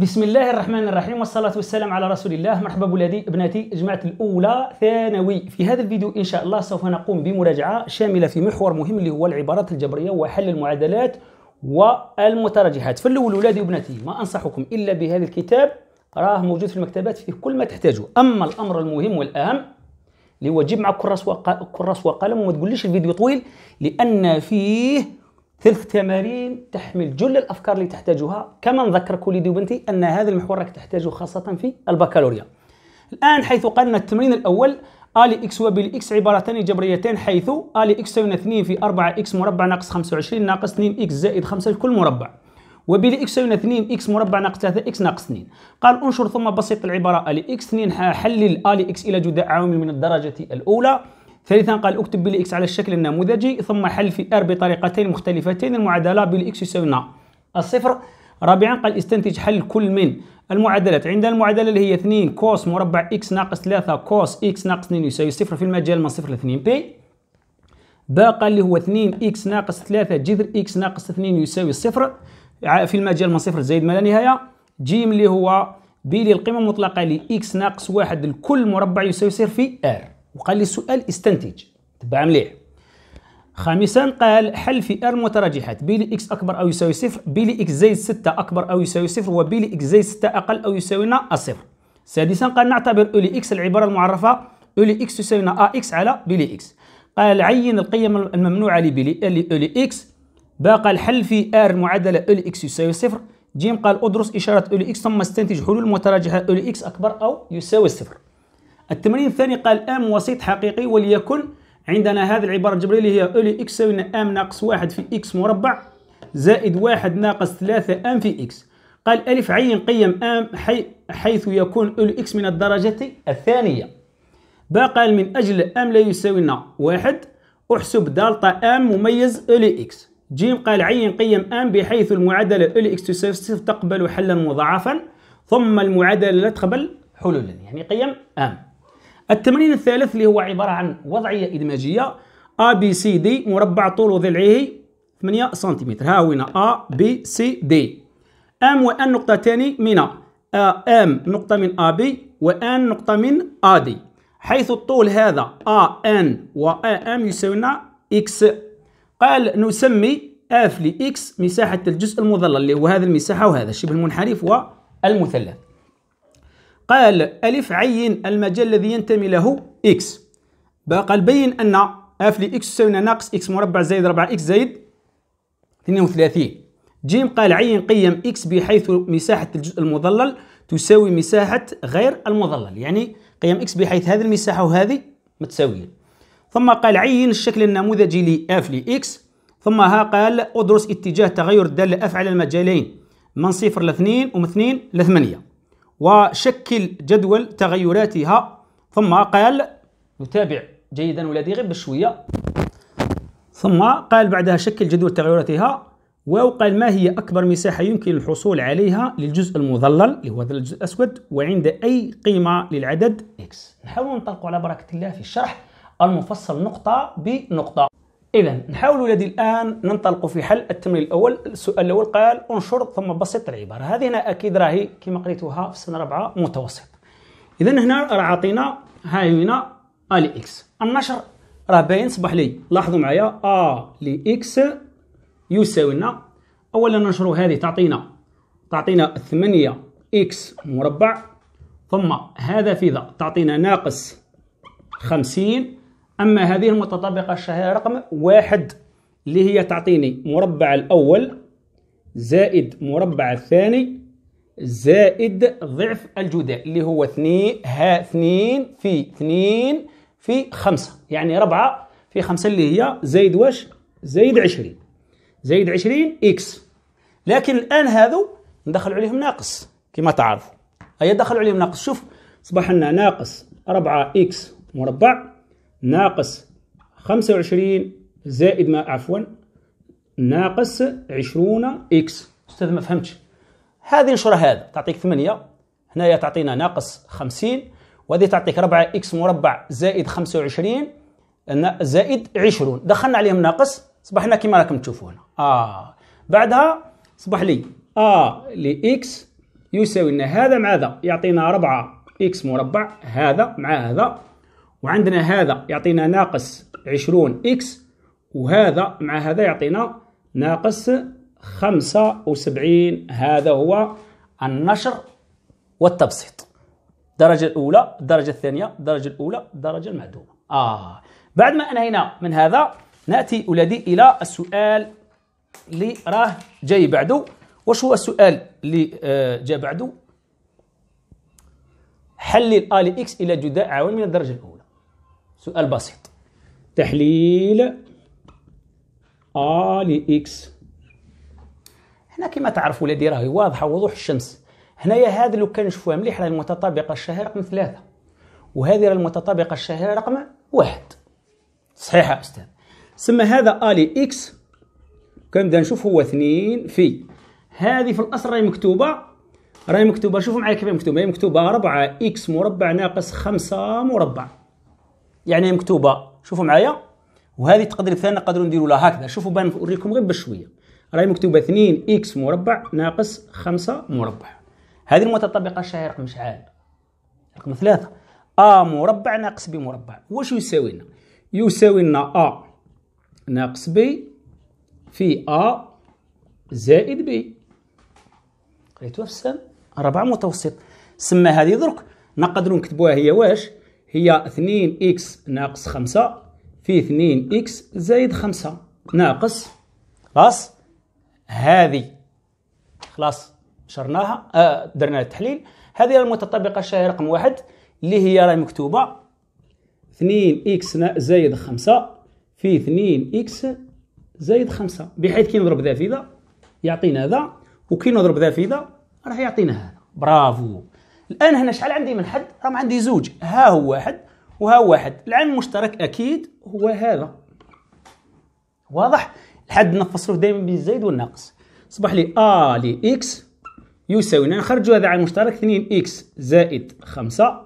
بسم الله الرحمن الرحيم والصلاة والسلام على رسول الله مرحبا بولادي بناتي جماعة الأولى ثانوي في هذا الفيديو إن شاء الله سوف نقوم بمراجعة شاملة في محور مهم اللي هو العبارات الجبرية وحل المعادلات والمترجحات فالأول ولادي وبناتي ما أنصحكم إلا بهذا الكتاب راه موجود في المكتبات فيه كل ما تحتاجه أما الأمر المهم والأهم اللي هو جيب معك كراس وقلم وما تقوليش الفيديو طويل لأن فيه ثلث تمارين تحمل جل الافكار اللي تحتاجها كما نذكر وليدي وبنتي ان هذا المحور راك تحتاجه خاصه في البكالوريا الان حيث قلنا التمرين الاول ا اكس بي اكس عبارتان جبريتان حيث ا اكس تساوي 2 في 4 اكس مربع ناقص 25 ناقص 2 اكس زائد 5 في كل مربع وبي اكس تساوي 2 اكس مربع ناقص 3 اكس ناقص 2 قال انشر ثم بسيط العباره ا اكس 2 حلل ا اكس الى جداء عوامل من الدرجه الاولى ثالثا قال اكتب بي اكس على الشكل النموذجي ثم حل في ار بطريقتين مختلفتين المعادله بي اكس يساوي نا الصفر رابعا قال استنتج حل كل من المعادلات عند المعادله اللي هي 2 كوس مربع اكس ناقص 3 كوس اكس ناقص 2 يساوي صفر في المجال من صفر ل 2 بي قال اللي هو 2 اكس ناقص 3 جذر اكس ناقص 2 يساوي صفر في المجال من صفر زائد ما لا نهايه جيم اللي هو بي للقيمه المطلقه لاكس ناقص 1 الكل مربع يساوي صفر في ار وقال لي السؤال استنتج تبع مليح خامسا قال حل في ار متراجحات بي لي اكس اكبر او يساوي صفر بي لي اكس زائد 6 اكبر او يساوي صفر وبي لي اكس زائد 6 اقل او يساوينا الصفر سادسا قال نعتبر لي اكس العباره المعرفه لي اكس تساوينا ا اكس على بي لي اكس قال عين القيم الممنوعه او لي اكس باقى الحل في ار معادله لي اكس يساوي صفر جيم قال ادرس اشاره لي اكس ثم استنتج حلول متراجحه لي اكس اكبر او يساوي صفر التمرين الثاني قال ام وسيط حقيقي وليكن عندنا هذه العبارة الجبرية اللي هي اولي اكس يساوي ام ناقص واحد في اكس مربع زائد واحد ناقص ثلاثة ام في اكس قال ألف عين قيم ام حي حيث يكون أولي اكس من الدرجة الثانية با قال من أجل ام لا يساوينا واحد أحسب دالتا ام مميز أولي اكس جيم قال عين قيم ام بحيث المعادلة أولي اكس تساوي صفر تقبل حلا مضاعفا ثم المعادلة لا تقبل حلولا يعني قيم ام التمرين الثالث اللي هو عبارة عن وضعية إدماجية A B C D مربع طوله ضلعه 8 سنتيمتر ها هو هنا A B C D M و N نقطتان من M نقطة من AB و N نقطة من دي حيث الطول هذا ان و ام يساوينا X قال نسمي F لإكس مساحة الجزء المظلل اللي هو هذه المساحة وهذا شبه المنحرف والمثلث قال ألف عين المجال الذي ينتمي له إكس بقى قال بين أن اف لإكس تساوي ناقص إكس مربع زائد 4 إكس زائد 32 جيم قال عين قيم إكس بحيث مساحة الجزء المظلل تساوي مساحة غير المظلل يعني قيم إكس بحيث هذه المساحة وهذه متساويين ثم قال عين الشكل النموذجي لإف لإكس ثم ها قال أدرس اتجاه تغير الدالة أف على المجالين من صفر لاثنين ومثنين ومن وشكل جدول تغيراتها ثم قال نتابع جيدا ولدي غير بشويه ثم قال بعدها شكل جدول تغيراتها وقال ما هي أكبر مساحة يمكن الحصول عليها للجزء المظلل اللي هو هذا الجزء الأسود وعند أي قيمة للعدد اكس نحاول نطلقوا على بركة الله في الشرح المفصل نقطة بنقطة إذا نحاول ولادي الآن ننطلق في حل التمرين الأول، السؤال الأول قال انشر ثم بسط العبارة، هذه هنا أكيد راهي كما قريتوها في السنة الرابعة متوسط. إذا هنا راه عاطينا هاي هنا أ لإكس، النشر راه باين صبح لي، لاحظوا معايا أ لإكس يساوي لنا أولا ننشروا هذه تعطينا تعطينا 8 إكس مربع ثم هذا في ذا تعطينا ناقص 50 أما هذه المتطابقة الشهيرة رقم واحد اللي هي تعطيني مربع الأول زائد مربع الثاني زائد ضعف الجداء اللي هو اثنين ها اثنين في اثنين في خمسة يعني ربعة في خمسة اللي هي زايد واش زايد عشرين زايد عشرين إكس لكن الآن هذو ندخل عليهم ناقص كما تعرفوا أي دخل عليهم ناقص شوف أصبح لنا ناقص ربعة إكس مربع ناقص 25 زائد ما عفوا ناقص 20 اكس استاذ ما فهمتش هذه نشر هذا تعطيك 8 هنايا تعطينا ناقص 50 وهذه تعطيك 4 اكس مربع زائد 25 زائد 20 دخلنا عليهم ناقص صبحنا كما راكم تشوفوا هنا اه بعدها صبح لي ا آه لاكس يساوي لنا هذا مع هذا يعطينا 4 اكس مربع هذا مع هذا وعندنا هذا يعطينا ناقص 20 إكس وهذا مع هذا يعطينا ناقص 75 هذا هو النشر والتبسيط الدرجة الأولى الدرجة الثانية الدرجة الأولى الدرجة المعدومة آه بعد ما أنهينا من هذا نأتي ولدي إلى السؤال اللي راه جاي بعده واش هو السؤال اللي آه، جاء جا بعده حلل ال اكس الى جداء عوامل من الدرجه الاولى سؤال بسيط تحليل ا لإكس هنا كما تعرفوا لدي راهي واضحه وضوح الشمس هنايا هذا لو كان نشوفوها مليح راه المتطابقه الشهيره رقم ثلاثه وهذه راه المتطابقه الشهيره رقم واحد صحيحه استاذ سما هذا الي اكس كنبدا نشوف هو اثنين في هذه في الاصل راهي مكتوبه راهي مكتوبه شوفوا معايا كيف مكتوبه هي مكتوبه 4 اكس مربع ناقص 5 مربع يعني مكتوبه شوفوا معايا وهذه التقدير الثاني نقدروا نديروا لها هكذا شوفوا بان نوريكم غير بشويه راهي مكتوبه 2 اكس مربع ناقص 5 مربع هذه المتطابقه الشهية رقم شحال رقم ثلاثة ا مربع ناقص ب مربع واش يساوي لنا يساوي لنا ا ناقص ب في ا زائد ب قريتوها في السام ربعة متوسط سما هذه درك نقدروا نكتبوها هي واش هي 2 إكس ناقص 5 في 2 إكس زائد 5 ناقص خلاص هذه خلاص نشرناها آه درنا التحليل هذه المتطابقة الشهيرة رقم واحد اللي هي راهي مكتوبة 2 إكس زائد 5 في 2 إكس زائد 5 بحيث كي نضرب ذا في ذا يعطينا ذا وكي نضرب ذا في ذا راح يعطينا هذا برافو الان هنا شحال عندي من حد راه عندي زوج ها هو واحد وها هو واحد العام المشترك اكيد هو هذا واضح الحد نفصلوه دائما بين الزايد والناقص صبح لي ا آه لي اكس يساوي انا نخرجوا هذا على المشترك 2 اكس زائد 5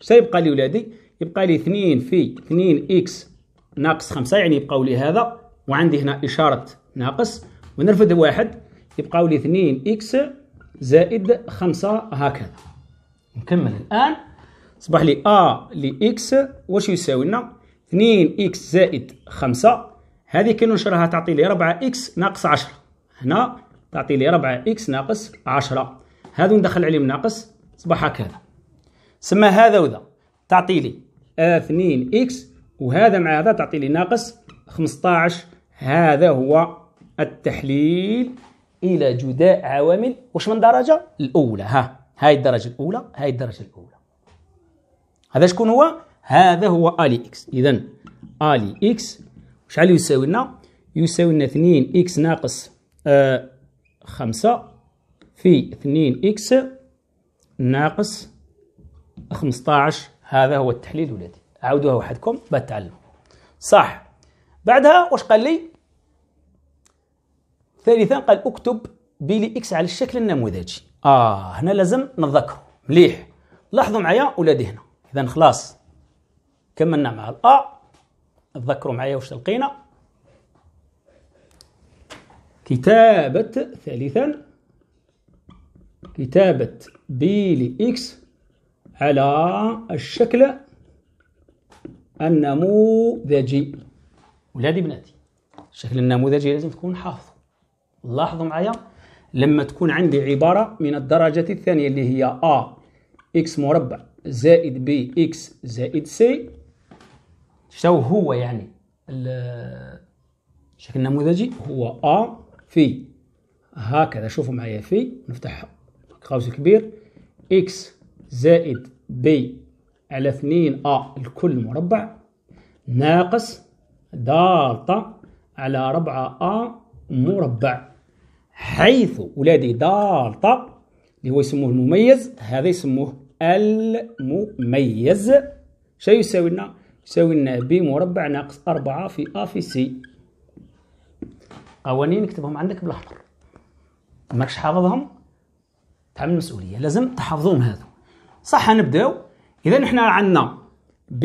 سيبقى لي ولادي يبقى لي 2 في 2 اكس ناقص 5 يعني يبقاو لي هذا وعندي هنا اشاره ناقص ونرفد واحد يبقاو لي 2 اكس زائد 5 هكذا نكمل الآن أصبح لي أ اكس واش يساوي لنا 2 إكس زائد 5 هذه كي ننشرها تعطي لي 4 إكس ناقص 10 هنا تعطي لي 4 إكس ناقص 10 هذا ندخل عليهم ناقص أصبح هكذا سما هذا وذا تعطي لي 2 إكس وهذا مع هذا تعطي لي ناقص 15 هذا هو التحليل إلى جداء عوامل واش من درجة الأولى ها هاي الدرجة الأولى هاي الدرجة الأولى هذا شكون هو؟ هذا هو الي اكس إذا الي اكس شحال يساوي لنا؟ يساوي لنا 2 اكس ناقص آه 5 في 2 اكس ناقص 15 هذا هو التحليل ولادي عاودوها وحدكم تعلموا صح بعدها واش قال لي ثالثا قال اكتب بي لي اكس على الشكل النموذجي اه هنا لازم نتذكروا مليح لاحظوا معايا ولادي هنا اذا خلاص كملنا مع الا تذكروا معايا واش تلقينا كتابة ثالثا كتابة بي لإكس على الشكل النموذجي ولادي بناتي الشكل النموذجي لازم تكون حافظ لاحظوا معايا لما تكون عندي عبارة من الدرجة الثانية اللي هي A x مربع زائد B x زائد C شو هو يعني الشكل النموذجي هو A في هكذا شوفوا معايا في نفتح قوس كبير x زائد B على 2 A الكل مربع ناقص دالتا على 4 A مربع حيث ولادي دالتا اللي هو يسموه المميز هذا يسموه المميز شنو يساوي لنا يساوي لنا ب مربع ناقص أربعة في أ في سي قوانين نكتبهم عندك بالأحمر ماكش حافظهم تعمل مسؤولية لازم تحفظهم هذو صح نبداو إذا حنا عندنا ب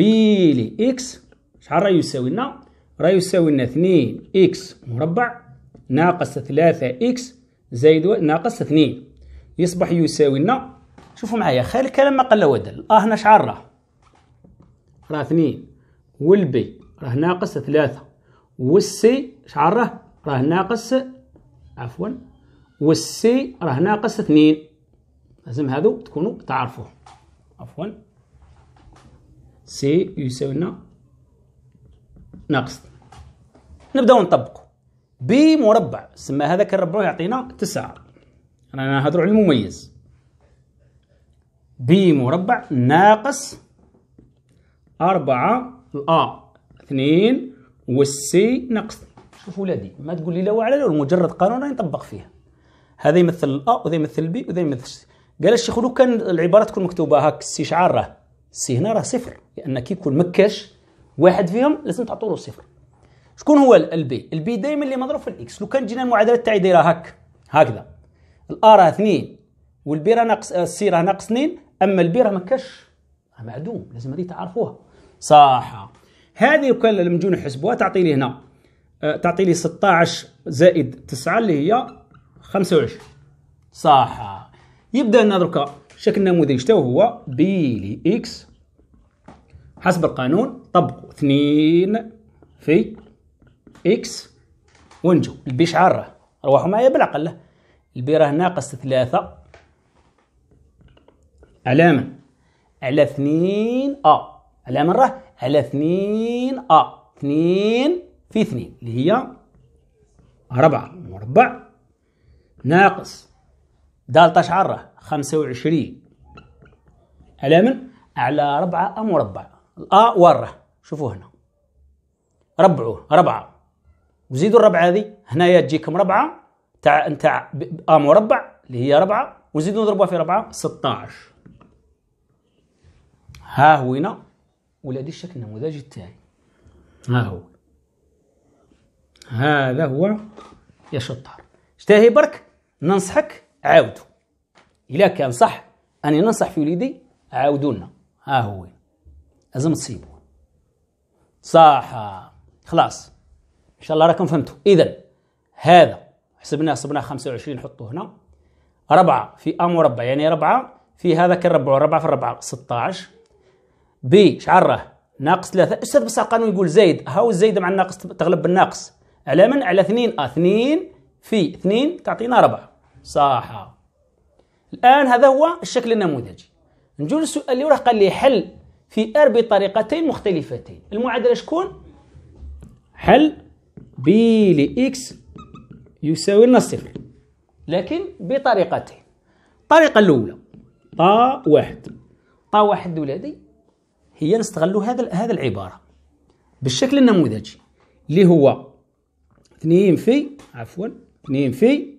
لإكس شحال راه يساوي لنا راه يساوي لنا 2 إكس مربع ناقص 3 اكس زائد ناقص 2 يصبح يساوي لنا شوفوا معايا خير الكلام ما قل ودل اه هنا شعار راه راه 2 والبي راه ناقص 3 والسي شعار راه راه ناقص عفوا والسي راه ناقص 2 لازم هادو تكونوا تعرفوه عفوا سي يساوي لنا ناقص نبداو نطبقوا بي مربع سما هذا كنربعوه يعطينا 9 انا هضروا على المميز بي مربع ناقص أربعة الأ اثنين والسي ناقص شوف ولادي ما تقول لي لا وعلى لا مجرد قانون راني نطبق فيه هذا يمثل الأ وذا يمثل البي وذا يمثل السي قال الشيخ لو كان العبارة تكون مكتوبة هاك السي شعار راه السي هنا راه صفر لأن كي يكون مكاش واحد فيهم لازم تعطوا له صفر شكون هو البي البي دائما اللي مضروب في الاكس لو كان جينا المعادله تاعي دايره هك هكذا الار راه 2 والبي راه ناقص السي آه، راه ناقص 2 اما البي راه ما كاش معدوم لازم هذه تعرفوها صح هذه وكان لما نجيو نحسبوها تعطي لي هنا آه، تعطي لي 16 زائد 9 اللي هي 25 صح يبدا لنا دركا شكل النموذج تاعو هو بي لي اكس حسب القانون طبقوا 2 في إكس ونجو البي راه روحو معايا بالعقل البي راه ناقص ثلاثة على من؟ على اثنين أ على من راه؟ على اثنين أ اثنين في اثنين اللي هي أربعة مربع ناقص دالتا راه خمسة وعشرين على من؟ على ربعة أ مربع الأ وره شوفوا هنا ربعوه ربعة وزيدوا الربعه هذه هنايا تجيكم ربعه تاع تاع ا مربع اللي هي ربعه وزيدوا نضربوها في ربعه 16 ها هو هنا ولادي الشكل النموذج الثاني ها هو هذا هو يا شطار اشتهي برك ننصحك عاودوا الا كان صح اني ننصح في وليدي عاودوا لنا ها هو لازم تصيبوه صح خلاص ان شاء الله راكم فهمتوا اذا هذا حسبناه صبناه 25 حطوه هنا 4 في ا مربع يعني 4 في هذا كنربعوا 4 في 4 16 ب راه ناقص 3 استاذ بصح القانون يقول زايد هاو الزايده مع الناقص تغلب بالناقص على من على 2 ا 2 في 2 تعطينا 4 صح الان هذا هو الشكل النموذجي نجول للسؤال اللي راه قال لي حل في ار بطريقتين مختلفتين المعادله شكون حل ب لإكس يساوي لنا الصفر لكن بطريقتين الطريقة الأولى طا واحد طا واحد ولادي هي نستغلوا هذا هذا العبارة بالشكل النموذجي اللي هو 2 في عفوا 2 في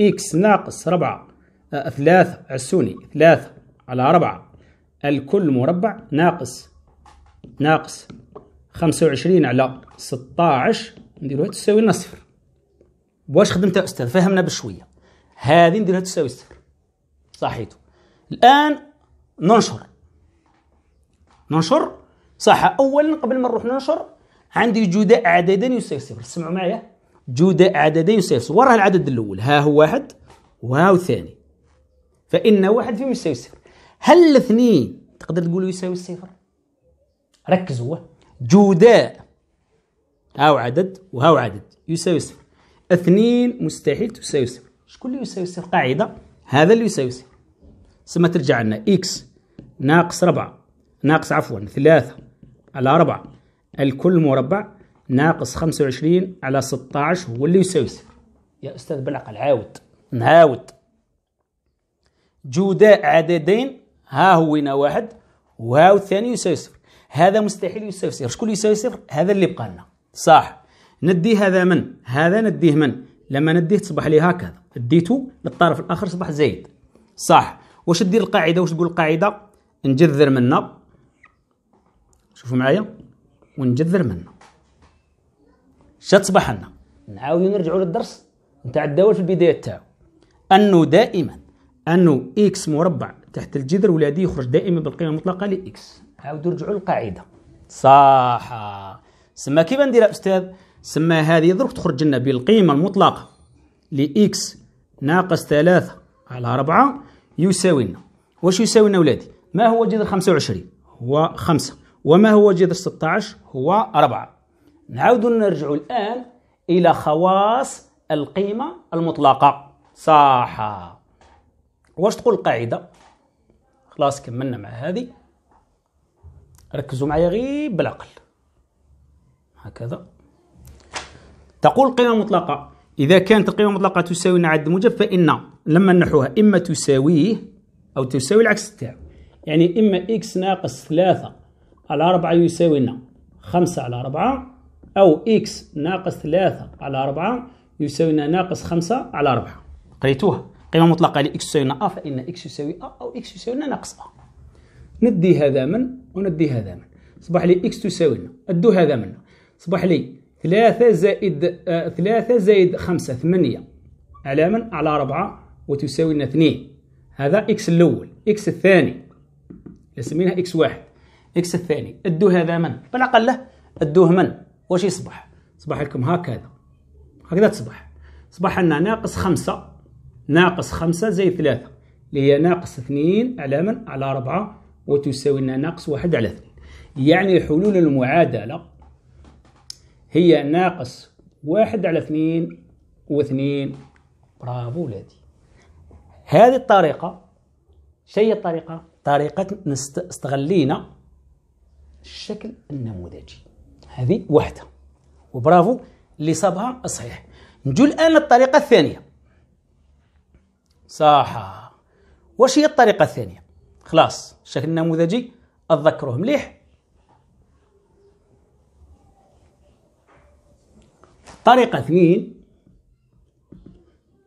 إكس ناقص 4 3 آه، عسوني 3 على 4 الكل مربع ناقص ناقص 25 على 16 نديروها تساوي لنا صفر واش خدمت يا استاذ فهمنا بشويه هذه نديرها تساوي صفر صحيت الان ننشر ننشر صح اولا قبل ما نروح ننشر عندي جداء عددين يساوي صفر سمعوا معايا جداء عددين يساوي صفر وراه العدد الاول ها هو واحد وها هو الثاني فان واحد فيهم يساوي صفر هل الاثنين تقدر تقولوا يساوي صفر ركزوا جداء هاو عدد وهاو عدد يساوي صفر اثنين مستحيل تساوي صفر شكون اللي يساوي صفر قاعدة هذا اللي يساوي صفر ثم ترجع لنا إكس ناقص ربعة ناقص عفوا ثلاثة على ربعة الكل مربع ناقص خمسة وعشرين على ستة هو اللي يساوي صفر يا أستاذ بالعقل عاود نعاود جوداء عددين ها هو هنا واحد وهاو الثاني يساوي صفر هذا مستحيل يساوي صفر شكون اللي يساوي صفر هذا اللي بقى لنا صح ندي هذا من هذا نديه من لما نديه تصبح لي هكذا اديته للطرف الاخر صبح زايد صح واش دير القاعده واش تقول القاعده نجذر منا شوفوا معايا ونجذر منا شتصبح لنا نعاودو نرجعوا للدرس نتاع الدوال في البدايه تاعو انه دائما انه اكس مربع تحت الجذر ولادي يخرج دائما بالقيمه المطلقه لاكس عاودوا رجعوا للقاعده صح سما كيف ندير أستاذ سما هذه درك تخرج لنا بالقيمة المطلقة لإكس ناقص ثلاثة على أربعة يساوي لنا واش يساوي لنا ولادي ما هو جذر 25 هو 5 وما هو جذر 16 هو 4 نعود نرجع الآن إلى خواص القيمة المطلقة صح واش تقول القاعدة خلاص كملنا مع هذه ركزوا معايا غير بالعقل هكذا تقول القيمة المطلقة إذا كانت القيمة المطلقة تساوي عدد موجب فإن لما نحوها إما تساويه أو تساوي العكس تاعه يعني إما إكس ناقص ثلاثة على أربعة يساوي لنا نعم. خمسة على أربعة أو إكس ناقص ثلاثة على أربعة يساوي لنا نعم ناقص خمسة على أربعة قريتوها قيمة مطلقة لإكس تساوي لنا نعم أ فإن إكس يساوي أ أو إكس يساوي لنا ناقص أ ندي هذا من وندي هذا من صبح لي إكس تساوي لنا أدو هذا من صبح لي ثلاثة زائد آه، ثلاثة زائد خمسة ثمانية على من؟ على أربعة وتساوي لنا اثنين هذا إكس الأول إكس الثاني نسميها إكس واحد إكس الثاني أدو هذا من؟ بالأقل أدوه من؟ واش يصبح؟ صبح لكم هكذا هكذا تصبح صبح لنا ناقص خمسة ناقص خمسة زائد ثلاثة اللي هي ناقص اثنين على من؟ على أربعة وتساوي لنا ناقص واحد على اثنين يعني حلول المعادلة هي ناقص واحد على اثنين واثنين برافو ولادي هذه الطريقة شيء الطريقة طريقة استغلينا الشكل النموذجي هذه وحدة وبرافو اللي صابها صحيح نجو الآن للطريقة الثانية صح واش هي الطريقة الثانية خلاص الشكل النموذجي أتذكروه مليح طريقة اثنين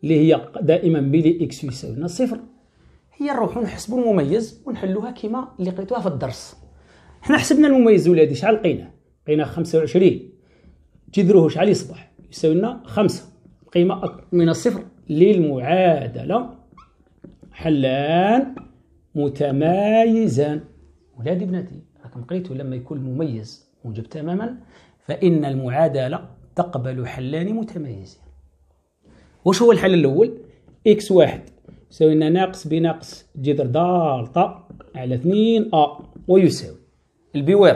اللي هي دائما دي اكس يساوي لنا صفر هي نروحو نحسبو المميز ونحلوها كيما اللي لقيتوها في الدرس حنا حسبنا المميز ولادي شحال لقيناه لقيناه 25 تيدروه شحال يصبح يساوي لنا 5 قيمة من الصفر للمعادلة حلان متمايزان ولادي بناتي راكم قريتو لما يكون المميز موجب تماما فإن المعادلة تقبل حلان متميزين وش هو الحل الأول؟ إكس واحد يساوي لنا ناقص بناقص جذر دالتا على 2 أ ويساوي البي وين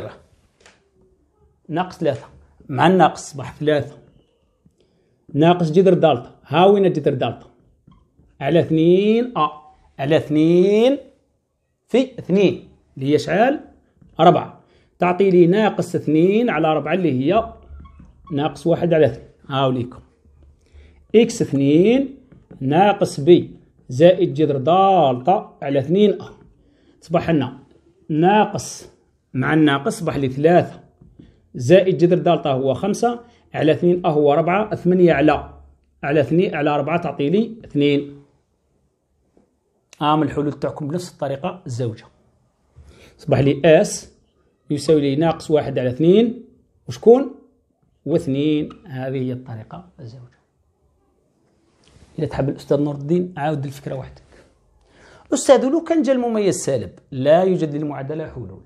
ناقص ثلاثة مع الناقص صباح ثلاثة ناقص جذر دالتا ها وين جذر دالتا على 2 أ على 2 في 2 اللي هي شحال؟ 4 تعطي لي ناقص 2 على 4 اللي هي ناقص واحد على اثنين هاو ليكم إكس اثنين ناقص بي زائد جذر دالتا على اثنين أ تصبح لنا ناقص مع الناقص صبح لي ثلاثة زائد جذر دالتا هو خمسة على اثنين أ هو ربعة ثمانية على على اثنين على ربعة تعطي لي اثنين عام الحلول تاعكم بنفس الطريقة الزوجة صبح لي اس يساوي لي ناقص واحد على اثنين وشكون واثنين هذه هي الطريقة الزوجة إذا تحب الأستاذ نور الدين عاود الفكرة وحدك أستاذ لو كان جا المميز سالب لا يوجد للمعادلة حلول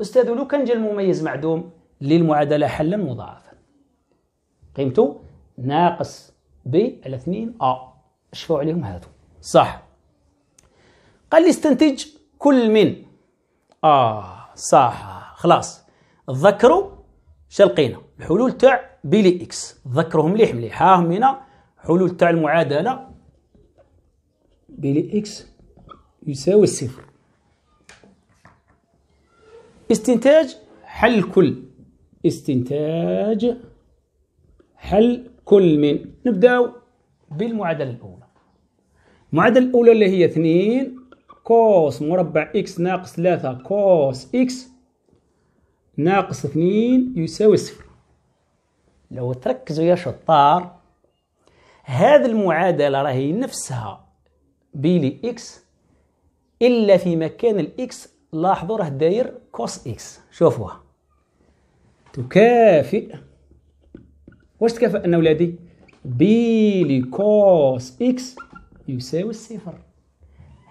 أستاذ لو كان جا المميز معدوم للمعادلة حلا مضاعفا قيمته ناقص ب على اثنين أ آه. شفوا عليهم هذو صح قال لي استنتج كل من آه صح خلاص ذكروا شلقينا الحلول تاع بي لي اكس ذكرهم مليح مليح هاهم هنا حلول تاع المعادله بي لي اكس يساوي الصفر استنتاج حل كل استنتاج حل كل من نبداو بالمعادله الاولى المعادله الاولى اللي هي 2 كوس مربع اكس ناقص 3 كوس اكس ناقص 2 يساوي صفر لو تركزوا يا شطار هذه المعادلة راهي نفسها بيلي إكس إلا في مكان الإكس لاحظوا راه داير كوس إكس شوفوها تكافئ واش تكافئنا ولادي بيلي كوس إكس يساوي الصفر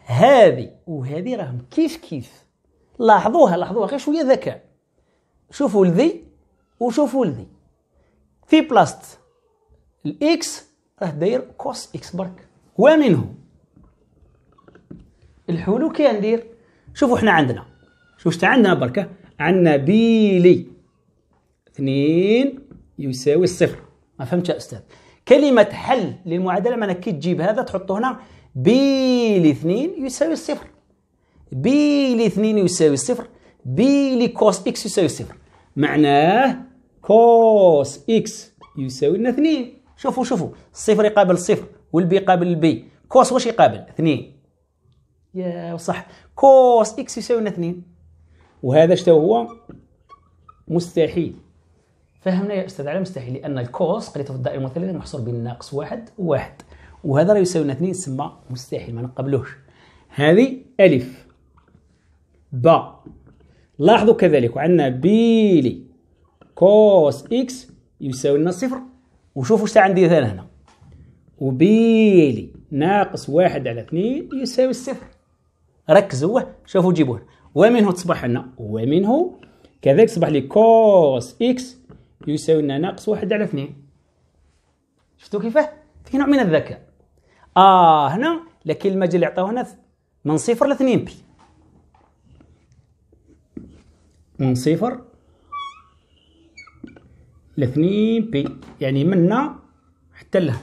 هذه وهذه راهم كيف كيف لاحظوها لاحظوها غير شويه ذكاء شوفوا لذي وشوفوا لذي في بلاصه الاكس راه داير كوس اكس برك ومنه الحلو كي ندير شوفوا حنا عندنا شوف شتا عندنا بركه عندنا بيلي اثنين يساوي الصفر ما فهمتش يا استاذ كلمه حل للمعادله معناها كي تجيب هذا تحطه هنا بيلي اثنين يساوي الصفر بيلي اثنين يساوي الصفر بيلي كوس اكس يساوي الصفر معناه كوس اكس يساوي لنا اثنين شوفوا شوفوا الصفر يقابل الصفر والبي يقابل البي كوس واش يقابل اثنين يا صح كوس اكس يساوي لنا اثنين وهذا اش هو مستحيل فهمنا يا استاذ على مستحيل لان الكوس قريته في الدائره المثلثه محصور بين ناقص واحد وواحد وهذا راه يساوي لنا اثنين تسمى مستحيل ما نقبلوش هذه الف با لاحظوا كذلك وعندنا بيلي كوس اكس يساوي لنا صفر وشوفوا واش عندي ثاني هنا وبيلي ناقص واحد على اثنين يساوي الصفر ركزوا شوفوا جيبوه ومنه تصبح لنا ومنه كذلك تصبح لي كوس اكس يساوي لنا ناقص واحد على اثنين شفتوا كيفاه في نوع من الذكاء اه هنا لكن المجال اللي عطاوه هنا من صفر لاثنين بي من صفر الاثنين بي يعني منا حتى لهنا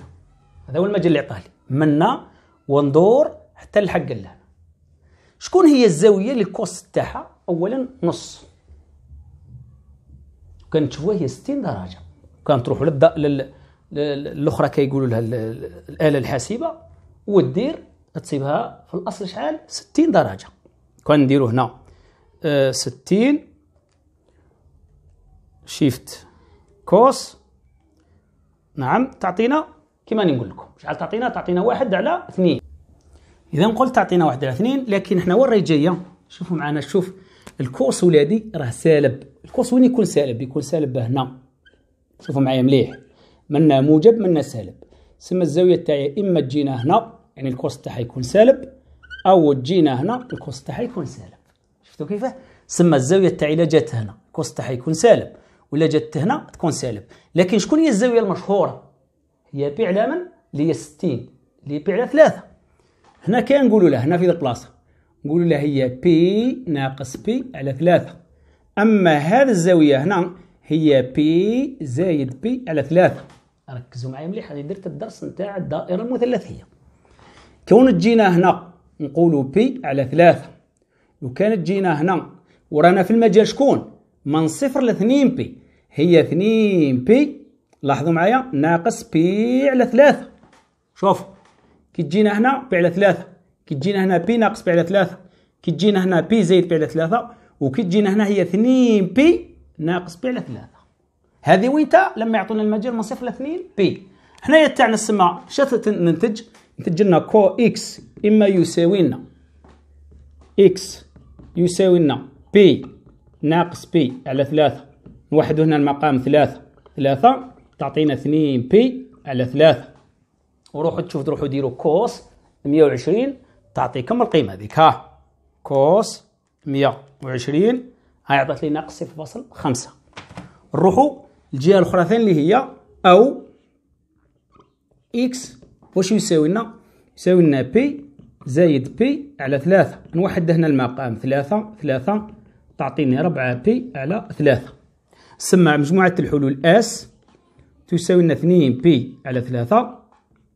هذا هو المجال اللي عطاه لي منا وندور حتى لحق لهنا شكون هي الزاويه اللي الكوست تاعها اولا نص كانت تشوفوها هي 60 درجه كانت تروح للد... لل... للأخرى كيقولوا لها الاله الحاسبه ودير تصيبها في الاصل شحال 60 درجه نديرو هنا 60 آه، شيفت كوس نعم تعطينا كما نقول لكم شحال تعطينا تعطينا واحد على اثنين اذا قلت تعطينا واحد على اثنين لكن حنا وين راهي جايه شوفوا معنا شوف الكوس ولادي راه سالب الكوس وين يكون سالب يكون سالب هنا شوفوا معايا مليح منا موجب منا سالب سما الزاويه تاعي اما تجينا هنا يعني الكوس تاعها يكون سالب او تجينا هنا الكوس تاعها يكون سالب شفتوا كيفاه سما الزاويه تاعي الا جات هنا الكوس تاعها يكون سالب ولا جات هنا تكون سالب لكن شكون هي الزاويه المشهوره هي بي على من اللي هي 60 اللي بي على 3 هنا كنقولوا له هنا في البلاصه نقولوا له هي بي ناقص بي على 3 اما هذه الزاويه هنا هي بي زايد بي على 3 ركزوا معايا مليح هذه درت الدرس نتاع الدائره المثلثيه كون جينا هنا نقولوا بي على 3 لو كانت جينا هنا ورانا في المجال شكون من صفر ل 2 بي هي 2 بي لاحظوا معايا ناقص بي على 3 شوف كي تجينا هنا بي على 3 كي تجينا هنا بي ناقص بي على 3 كي تجينا هنا بي زائد بي على 3 وكي تجينا هنا هي 2 بي ناقص بي على 3 هذه وين تا لما يعطونا المجال من صفر ل 2 بي حنايا تاعنا السماء شات ننتج ننتج لنا كو اكس اما يساوي لنا اكس يساوي لنا بي ناقص بي على 3 نوحد هنا المقام ثلاثة ثلاثة تعطينا اثنين بي على ثلاثة وروحوا تشوف تروحوا ديروا كوس 120 وعشرين تعطيكم القيمة ذيك ها كوس 120 هاي عطت لي ناقص خمسة نروحوا الجهة الأخرى ثاني اللي هي أو إكس واش يساوي لنا يساوي لنا بي زايد بي على ثلاثة نوحد هنا المقام ثلاثة ثلاثة تعطيني ربعة بي على ثلاثة سمع مجموعة الحلول اس تساوي لنا 2 بي على 3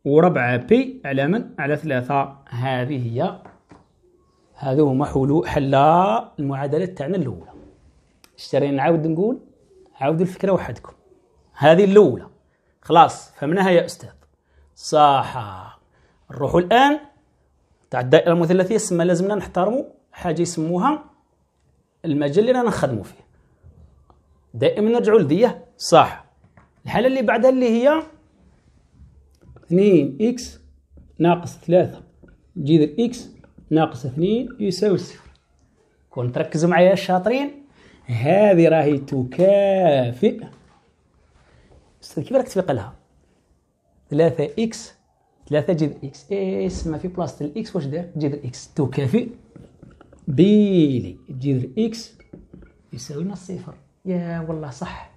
وربعة بي على من؟ على 3 هذه هي هذو هما حلول حل المعادلات تاعنا الأولى اشترينا نعاود نقول عاودوا الفكرة وحدكم هذه الأولى خلاص فهمناها يا أستاذ صح نروحوا الآن تاع الدائرة المثلثية سما لازمنا نحترموا حاجة يسموها المجال اللي رانا نخدموا فيه دائما نرجعوا لدية صح الحاله اللي بعدها اللي هي 2 اكس ناقص 3 جذر اكس ناقص 2 يساوي صفر كون تركزوا معايا الشاطرين هذه راهي تكافئ استاذ كيف راك تفيق لها 3 اكس 3 جذر اكس إيه، إيه، إيه، ما في بلاصه الاكس واش دار جذر اكس تكافئ بيلي جذر اكس يساوي لنا صفر يا والله صح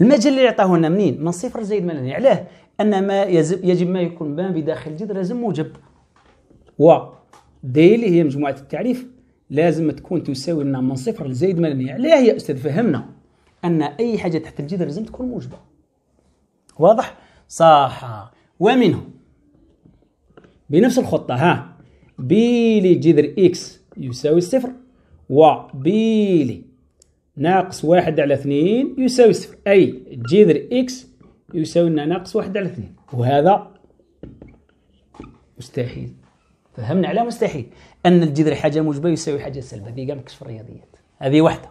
المجال اللي عطاه لنا منين من صفر زائد مليون علاه ان ما يجب ما يكون ما بداخل الجذر لازم موجب و دي اللي هي مجموعه التعريف لازم تكون تساوي لنا من صفر لزائد مليون علاه يا استاذ فهمنا ان اي حاجه تحت الجذر لازم تكون موجبه واضح صح ومنه بنفس الخطه ها بي لجذر اكس يساوي الصفر و بيلي ناقص واحد على اثنين يساوي صفر أي جذر إكس يساوي لنا ناقص واحد على اثنين وهذا مستحيل فهمنا على مستحيل أن الجذر حاجة موجبة يساوي حاجة سلبة هذه قال كشف الرياضيات هذه واحدة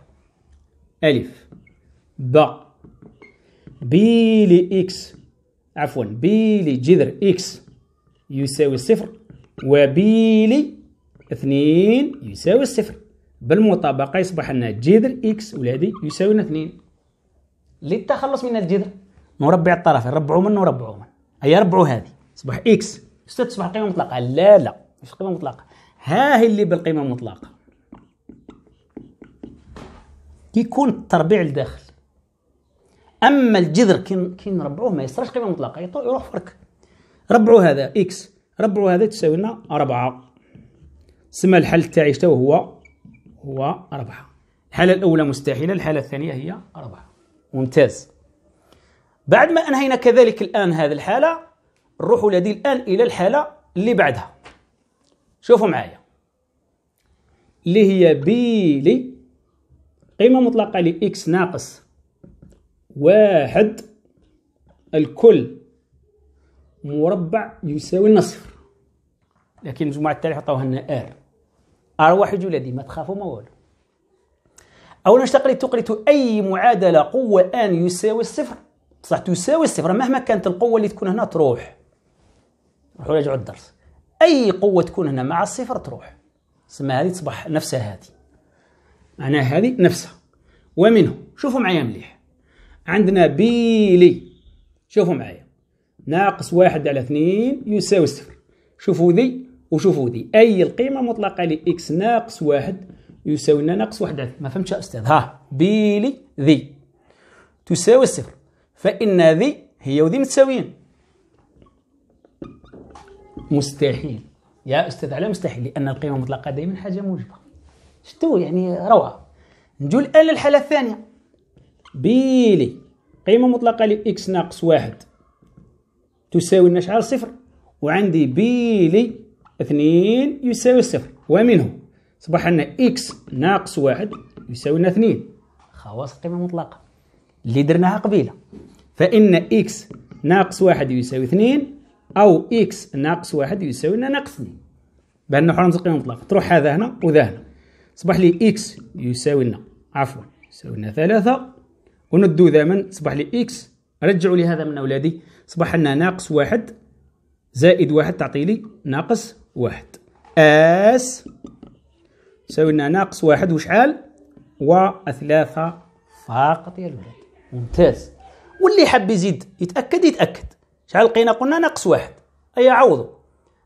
ألف ب بي لإكس عفوا بي لجذر إكس يساوي صفر وبي لي اثنين يساوي الصفر بالمطابقه يصبح ان جذر اكس ولادي يساوي لنا 2 للتخلص من الجذر نربع الطرفين ربعوا من وربعوا من اي ربعوا هذه تصبح اكس تصبح قيمه مطلقه لا لا مش قيمه مطلقه ها هي اللي بالقيمه المطلقه كيكون التربيع لداخل اما الجذر كي نربعوه ما يصيرش قيمه مطلقه يروح فرك ربعوا هذا اكس ربعوا هذا تساوي لنا 4 سما الحل تاعي هو هو أربعة الحالة الأولى مستحيلة الحالة الثانية هي أربعة ممتاز بعد ما أنهينا كذلك الآن هذه الحالة نروح ولدي الآن إلى الحالة اللي بعدها شوفوا معايا اللي هي بي لي قيمة مطلقة لإكس ناقص واحد الكل مربع يساوي النصف لكن مجموعة التعريف حطوها لنا r أرواح جلدي ما تخافوا ما والو أولا تقلت تقلت أي معادلة قوة آن يساوي الصفر بصح تساوي الصفر مهما كانت القوة اللي تكون هنا تروح روحوا رجعوا الدرس أي قوة تكون هنا مع الصفر تروح سما هذه تصبح نفسها هذه معناها هذه نفسها ومنه شوفوا معايا مليح عندنا بيلي شوفوا معايا ناقص واحد على اثنين يساوي صفر شوفوا ذي وشوفوا دي اي القيمه المطلقه لاكس ناقص واحد يساوي لنا ناقص واحد عدد ما فهمتش يا استاذ ها بيلي ذي تساوي الصفر فان ذي هي وذي متساويين مستحيل يا استاذ على مستحيل لان القيمه المطلقه دائما حاجه موجبه شتو يعني روعه نجو الان للحاله الثانيه بيلي قيمه مطلقه لاكس ناقص واحد تساوي لنا شحال صفر وعندي بيلي اثنين يساوي صفر ومنه صبح لنا إكس ناقص واحد يساوي لنا اثنين خواص القيمة المطلقة اللي درناها قبيلة فإن إكس ناقص واحد يساوي اثنين أو إكس ناقص واحد يساوي لنا ناقص اثنين بأن نحرم القيمة المطلقة تروح هذا هنا وذا هنا صبح لي إكس يساوي لنا عفوا يساوي لنا ثلاثة وندو ذا من صبح لي إكس رجعوا لي هذا من أولادي صبح لنا ناقص واحد زائد واحد تعطي لي ناقص واحد اس تساوي لنا ناقص واحد وشحال وثلاثة فقط يا الولاد ممتاز واللي حاب يزيد يتأكد يتأكد شحال لقينا قلنا ناقص واحد أي عوضوا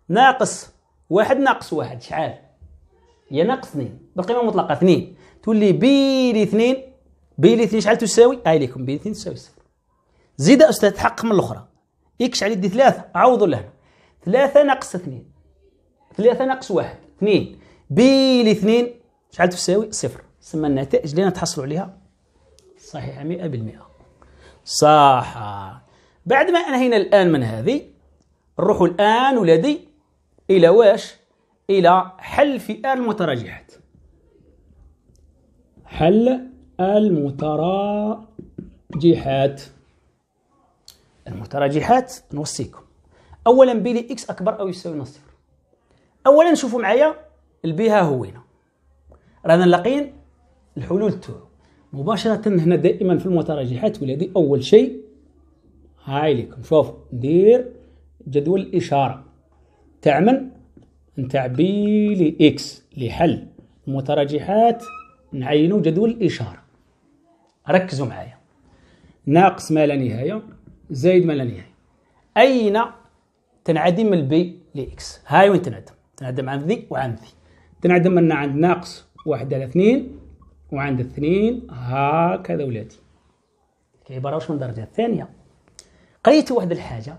ناقص واحد ناقص واحد شحال هي ناقص اثنين بالقيمة المطلقة اثنين تولي بي لاثنين بي لاثنين شحال تساوي هاي لكم بي لاثنين تساوي صفر زيد أستاذ تحقق من الأخرى إكس على يدي ثلاثة عوضوا لهنا ثلاثة ناقص اثنين ثلاثة ناقص واحد اثنين بي لاثنين شحال تساوي صفر تسمى النتائج اللي نتحصلوا عليها صحيحة مئة بالمئة صح بعد ما أنهينا الآن من هذه نروحوا الآن ولدي إلى واش إلى حل فئة المتراجحات حل المتراجحات المتراجحات نوصيكم اولا بي اكس اكبر او يساوي نصف اولا شوفوا معايا هو هنا رانا لاقين الحلول تاعو مباشره هنا دائما في المتراجحات ولادي اول شيء هاي لكم شوف ندير جدول الاشاره تاع من نتاع بي لي اكس لحل المتراجحات نعينو جدول الاشاره ركزوا معايا ناقص ما لا نهايه زائد ما لا نهايه اين تنعدم البي لاكس هاي وين تنعدم تنعدم عن ذي وعن ذي تنعدم منا عند ناقص واحد على اثنين وعند اثنين هكذا ولادي العبارة واش من الدرجة الثانية قريت واحد الحاجة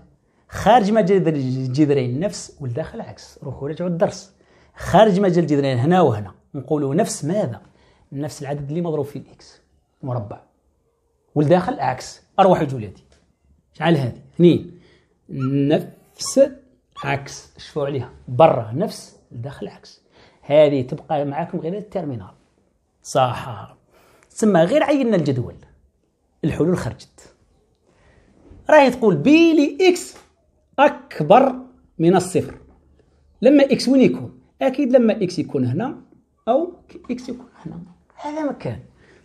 خارج مجال الجذرين نفس والداخل عكس روحوا رجعوا الدرس خارج مجال الجذرين هنا وهنا نقولوا نفس ماذا نفس العدد اللي مضروب فيه الاكس مربع والداخل عكس اروح جولاتي شعل هذه اثنين نفس عكس شفوا عليها برا نفس الداخل عكس هذه تبقى معاكم غير التيرمينال صح تسمى غير عينا الجدول الحلول خرجت راهي تقول بي اكس أكبر من الصفر لما إكس وين يكون أكيد لما إكس يكون هنا أو إكس يكون هنا هذا مكان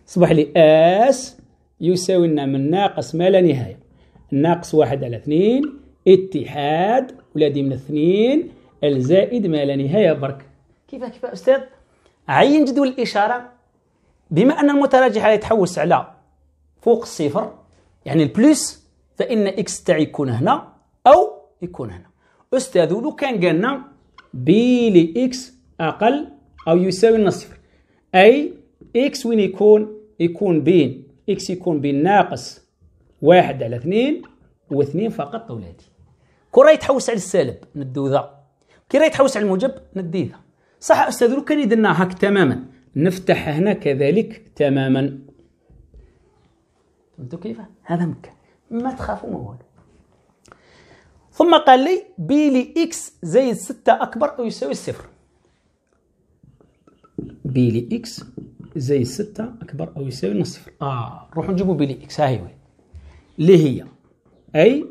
صبح لي اس يساوي لنا من ناقص ما لا نهايه ناقص واحد على اثنين اتحاد ولادي من اثنين الزائد ما لا نهايه برك كيف كيف استاذ عين جدول الاشاره بما ان المتراجح يتحوس على فوق الصفر يعني البلس فان اكس تاعي يكون هنا او يكون هنا استاذ لو كان قالنا بي اكس اقل او يساوي الصفر اي اكس وين يكون يكون بين اكس يكون بين ناقص واحد على اثنين واثنين فقط اولادي كون يتحوس على السالب ندو ذا كي راه يتحوس على الموجب ندي ذا صح استاذ لو كان يدنا هاك تماما نفتح هنا كذلك تماما فهمتوا كيف هذا مكان ما تخافوا ما والو ثم قال لي بي لي اكس زائد 6 اكبر او يساوي صفر بي لي اكس زائد 6 اكبر او يساوي نصف اه نروحوا نجيبوا بي لي اكس ها هي اللي هي اي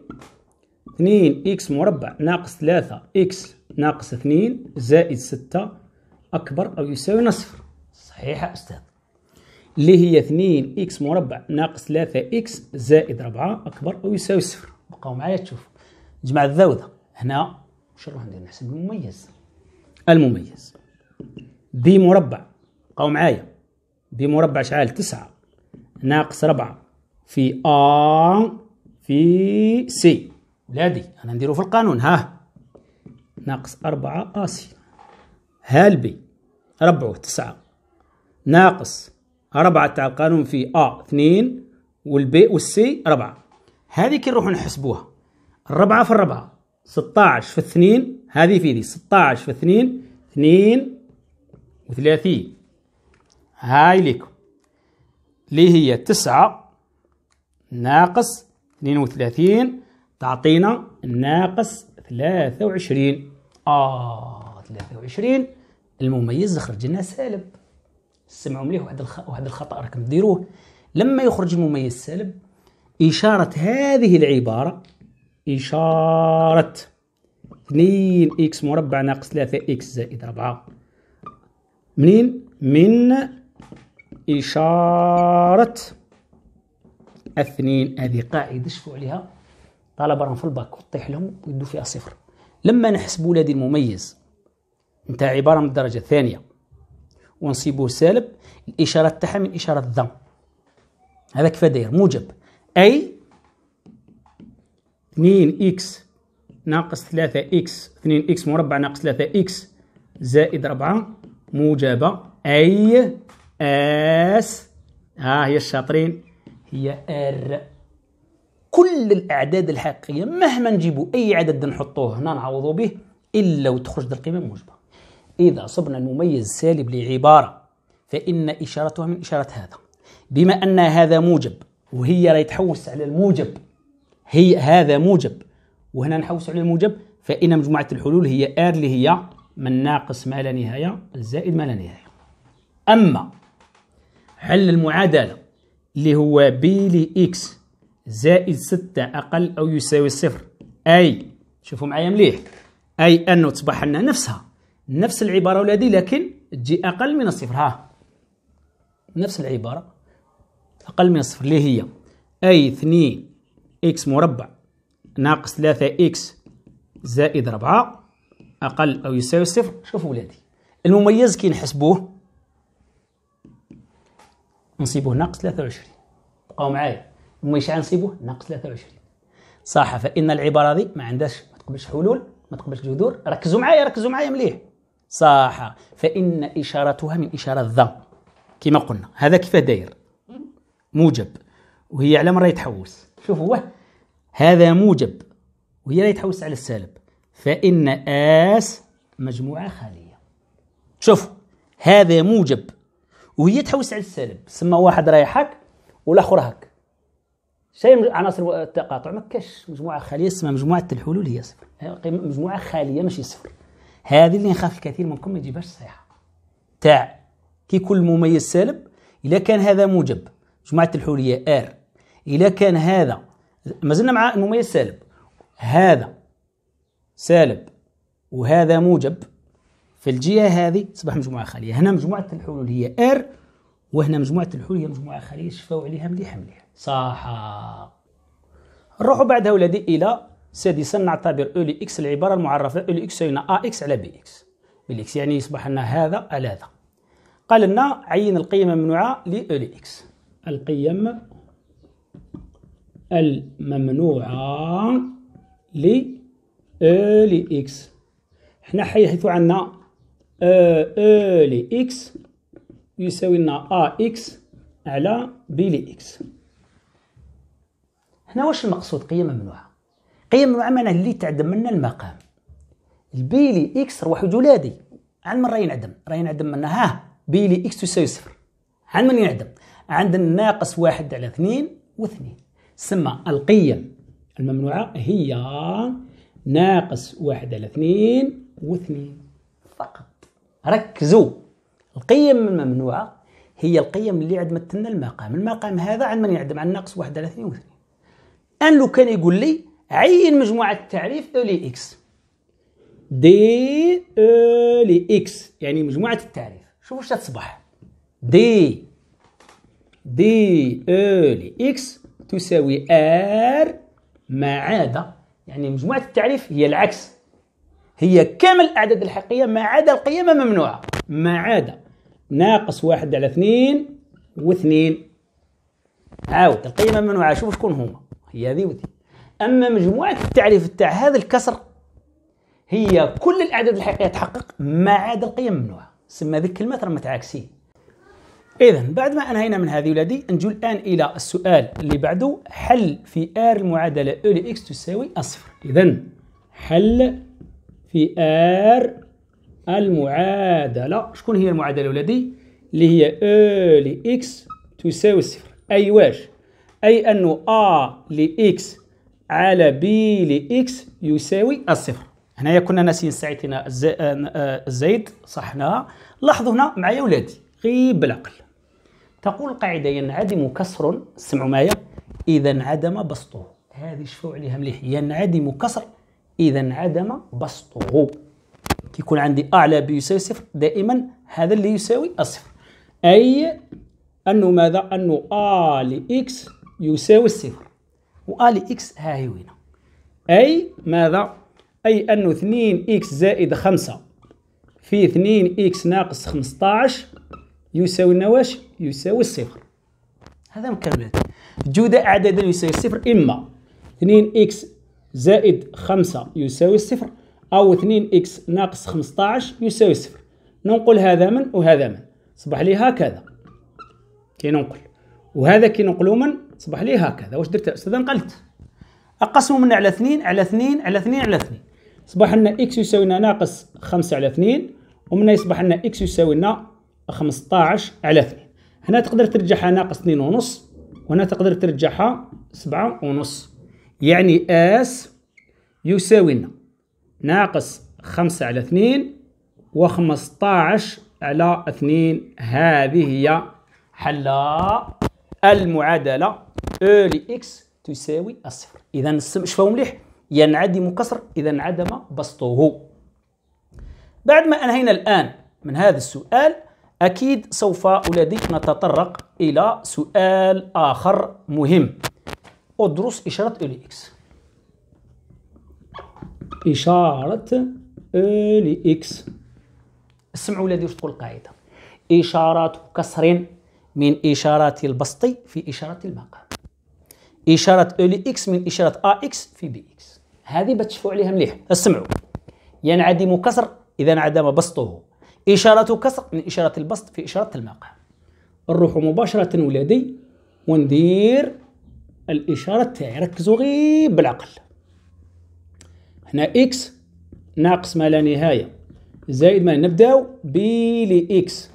2 إكس مربع ناقص 3 إكس ناقص 2 زائد 6 أكبر أو يساوي نصف صحيح أستاذ اللي هي 2 إكس مربع ناقص 3 إكس زائد 4 أكبر أو يساوي صفر بقاو معايا تشوفوا جمع الذودة هنا واش نروح ندير نحسب المميز المميز بي مربع بقاو معايا بي مربع شحال 9 ناقص 4 في أ في سي ولادي انا نديرو في القانون ها ناقص أربعة قاسي هالبي ربعه تسعة ناقص أربعة تاع القانون في أ اثنين والبي والسي ربعة هذه كي نروحو نحسبوها الربعة في الربعة ستاعش في اثنين هذه في ذي ستاعش في اثنين اثنين وثلاثين هاي ليكم اللي هي تسعة ناقص اثنين وثلاثين تعطينا ناقص 23 آه 23 المميز خرج لنا سالب سمعوا مليح واحد الخ... واحد الخطا راكم ديروه لما يخرج المميز سالب إشارة هذه العبارة إشارة 2 إكس مربع ناقص 3 إكس زائد 4 منين؟ من إشارة اثنين هذه قاعدة شفوا عليها طلبه راهم في الباك وطيح لهم ويدو فيها صفر لما نحسب ولادي المميز نتاع عباره من الدرجه الثانيه ونصيبوه سالب الاشاره تاعها من اشاره ذا هذا كيف داير موجب اي 2 اكس ناقص 3 اكس 2 اكس مربع ناقص 3 اكس زائد 4 موجبه اي اس ها آه هي الشاطرين هي ار كل الاعداد الحقيقيه مهما نجيبوا اي عدد نحطوه هنا نعوضوا به الا وتخرج القيمه الموجبه اذا صبنا المميز السالب لعباره فان اشارتها من اشاره هذا بما ان هذا موجب وهي راهي تحوس على الموجب هي هذا موجب وهنا نحوس على الموجب فان مجموعه الحلول هي ار اللي هي من ناقص ما لا نهايه زائد ما لا نهايه اما حل المعادله اللي هو بي لإكس زائد ستة أقل أو يساوي صفر أي شوفوا معايا مليح أي أنه تصبح لنا نفسها نفس العبارة ولادي لكن تجي أقل من الصفر ها نفس العبارة أقل من الصفر اللي هي أي 2 إكس مربع ناقص 3 إكس زائد 4 أقل أو يساوي صفر شوفوا ولادي المميز كي نحسبوه نصيبوه ناقص 23 بقاو معايا مش حنصيبوه ناقص 23 صح فان العباره دي ما عندهاش ما تقبلش حلول ما تقبلش جذور ركزوا معايا ركزوا معايا مليح صح فان اشارتها من اشاره ذا كما قلنا هذا كيف داير موجب وهي على مره يتحوس شوفوا هو هذا موجب وهي لا يتحوس على السالب فان اس مجموعه خاليه شوف هذا موجب وهي تحوس على السالب سما واحد رايحك والاخر هك شيء عناصر التقاطع ما كاش مجموعه خاليه اسمها مجموعه الحلول هي صفر مجموعه خاليه ماشي صفر هذه اللي نخاف الكثير منكم ما يجيبهاش صحيحه تاع كي كل مميز سالب اذا كان هذا موجب مجموعه الحلوليه ار اذا كان هذا مازلنا مع المميز سالب هذا سالب وهذا موجب في الجهه هذه تصبح مجموعه خاليه هنا مجموعه الحلول هي ار وهنا مجموعة هي مجموعة خيرية شفاو عليها مليح مليح صح نروحوا بعدها ولادي إلى سادسا نعتبر أولي e إكس العبارة المعرفة أولي e إكس يساوي أ إكس على بي إكس اكس يعني يصبح لنا هذا على هذا قال لنا عين القيمة الممنوعة لأولي e إكس القيم الممنوعة لأولي إكس حنا حيث عندنا أولي إكس يساوي لنا اكس على بي لي اكس هنا واش المقصود قيم ممنوعه قيم ممنوعه معناها اللي تعدم منا المقام البي لي اكس روح ولادي عن من راه ينعدم راه ينعدم منا ها بي لي اكس تساوي صفر عن من ينعدم عندنا ناقص واحد على اثنين واثنين سمى القيم الممنوعه هي ناقص واحد على اثنين واثنين فقط ركزوا القيم الممنوعة هي القيم اللي عندما تمثلنا المقام المقام هذا عندما يعدم عن ناقص اثنين و أن لو كان يقول لي عين مجموعة التعريف او لي اكس دي او لي اكس يعني مجموعة التعريف شوف واش تصبح دي دي او لي اكس تساوي ار ما عدا يعني مجموعة التعريف هي العكس هي كامل الأعداد الحقيقية ما عدا القيمة ممنوعة ما عدا ناقص واحد على اثنين واثنين عاود القيمة ممنوعة شوف شكون هما هي هذه ودي أما مجموعة التعريف تاع هذا الكسر هي كل الأعداد الحقيقية تحقق ما عدا القيم ممنوعة سمى ذيك الكلمة ترى متعاكسين إذا بعد ما أنهينا من هذه ولادي نجو الآن إلى السؤال اللي بعده حل في آر المعادلة أو e لإكس تساوي الصفر إذا حل في آر المعادله شكون هي المعادله ولادي اللي هي او لي اكس تساوي الصفر اي واش اي أنو ا لي اكس على بي لي اكس يساوي الصفر هنايا كنا ناسيين ساعتنا آه، آه، الزيد صحناها لاحظوا هنا معايا ولادي غير بالعقل تقول القاعده ينعدم كسر سمعوا معايا اذا انعدم بسطه هذه شفوا عليها مليح ينعدم كسر اذا انعدم بسطه كيكون عندي اعلى بي يساوي صفر دائما هذا اللي يساوي الصفر أي أنه ماذا؟ أنه أ لإكس يساوي الصفر و وأ لإكس ها هي هنا أي ماذا؟ أي أنه 2 إكس زائد 5 في 2 إكس ناقص 15 يساوي لنا واش يساوي الصفر هذا مكملات جودة أعدادا يساوي الصفر إما 2 إكس زائد 5 يساوي الصفر أو 2x ناقص 15 يساوي صفر ننقل هذا من وهذا من صبح لي هكذا كي ننقل وهذا كي ننقلو من صبح لي هكذا واش درت أستاذ نقلت أقسم من على 2 على 2 على 2 على 2 صبح لنا إكس يساوي لنا ناقص 5 على 2 ومن يصبح لنا إكس يساوي لنا 15 على 2 هنا تقدر ترجعها ناقص 2 ونص وهنا تقدر ترجعها 7 ونص يعني اس يساوي لنا ناقص خمسة على اثنين وخمسطاعش على اثنين هذه هي حل المعادلة أو لإكس تساوي الصفر إذا شفاو مليح ينعدم كسر إذا انعدم بسطه بعد ما أنهينا الآن من هذا السؤال أكيد سوف أولادي نتطرق إلى سؤال آخر مهم أدرس إشارة أو لإكس إشارة إيه، لإكس اسمعوا ولادي واش تقول القاعدة إشارة كسر من إشارات البسط في إشارة المقام إشارة أو لإكس من إشارة أ إكس في بي إكس هذه بتشفوا عليها مليح اسمعوا ينعدم كسر إذا انعدم بسطه إشارة كسر من إشارة البسط في إشارة المقام نروح مباشرة ولادي وندير الإشارة تاعي ركزوا غير بالعقل هنا إكس ناقص ما لا نهاية زائد ما نبداو بلي إكس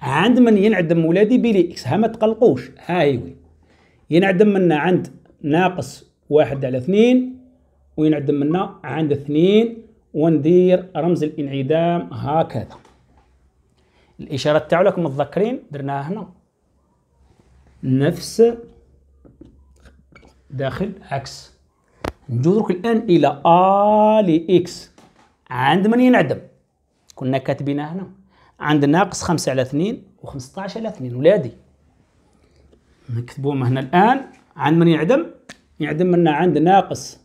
عند من ينعدم ولادي بلي إكس ها ما تقلقوش هاي وي ينعدم منا عند ناقص واحد على اثنين وينعدم منا عند اثنين وندير رمز الانعدام هكذا الإشارة تاعو راكم متذكرين درناها هنا نفس داخل عكس نجو دروك الان الى ا ل اكس عند من ينعدم كنا كاتبينها هنا عند ناقص 5 على 2 و15 على 2 ولادي نكتبوهم هنا الان عند من ينعدم ينعدم منا عند ناقص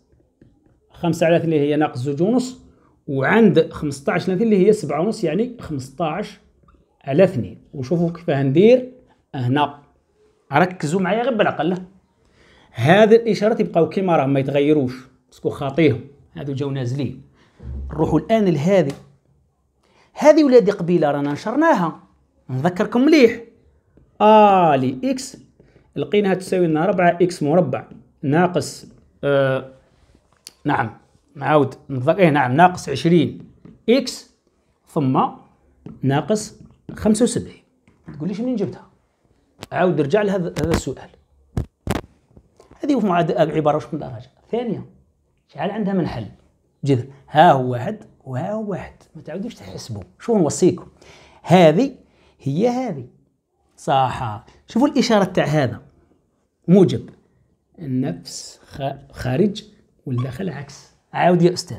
5 على 2 اللي هي ناقص 2 ونص وعند 15 على 2 اللي هي 7 ونص يعني 15 على 2 وشوفوا كيف ندير هنا ركزوا معايا غير بالعقل هذه الاشارات يبقاو كيما راهم ما يتغيروش باسكو خاطيهم هادو جاو نازلين نروحوا الان لهذه هذه ولادي قبيله رانا نشرناها نذكركم مليح ا آه لي اكس لقيناها تساوي لنا 4 اكس مربع ناقص آه نعم نعاود نذكر ايه نعم ناقص 20 اكس ثم ناقص 75 تقول تقوليش منين جبتها عاود رجع لهذا السؤال هذه في عباره وش درجه الثانيه شحال عندها من حل جذر ها هو واحد وها هو واحد ما تعودوش تحسبوا شو نوصيكم هذه هي هذه صح شوفوا الاشاره تاع هذا موجب النفس خارج والداخل عكس عاود يا استاذ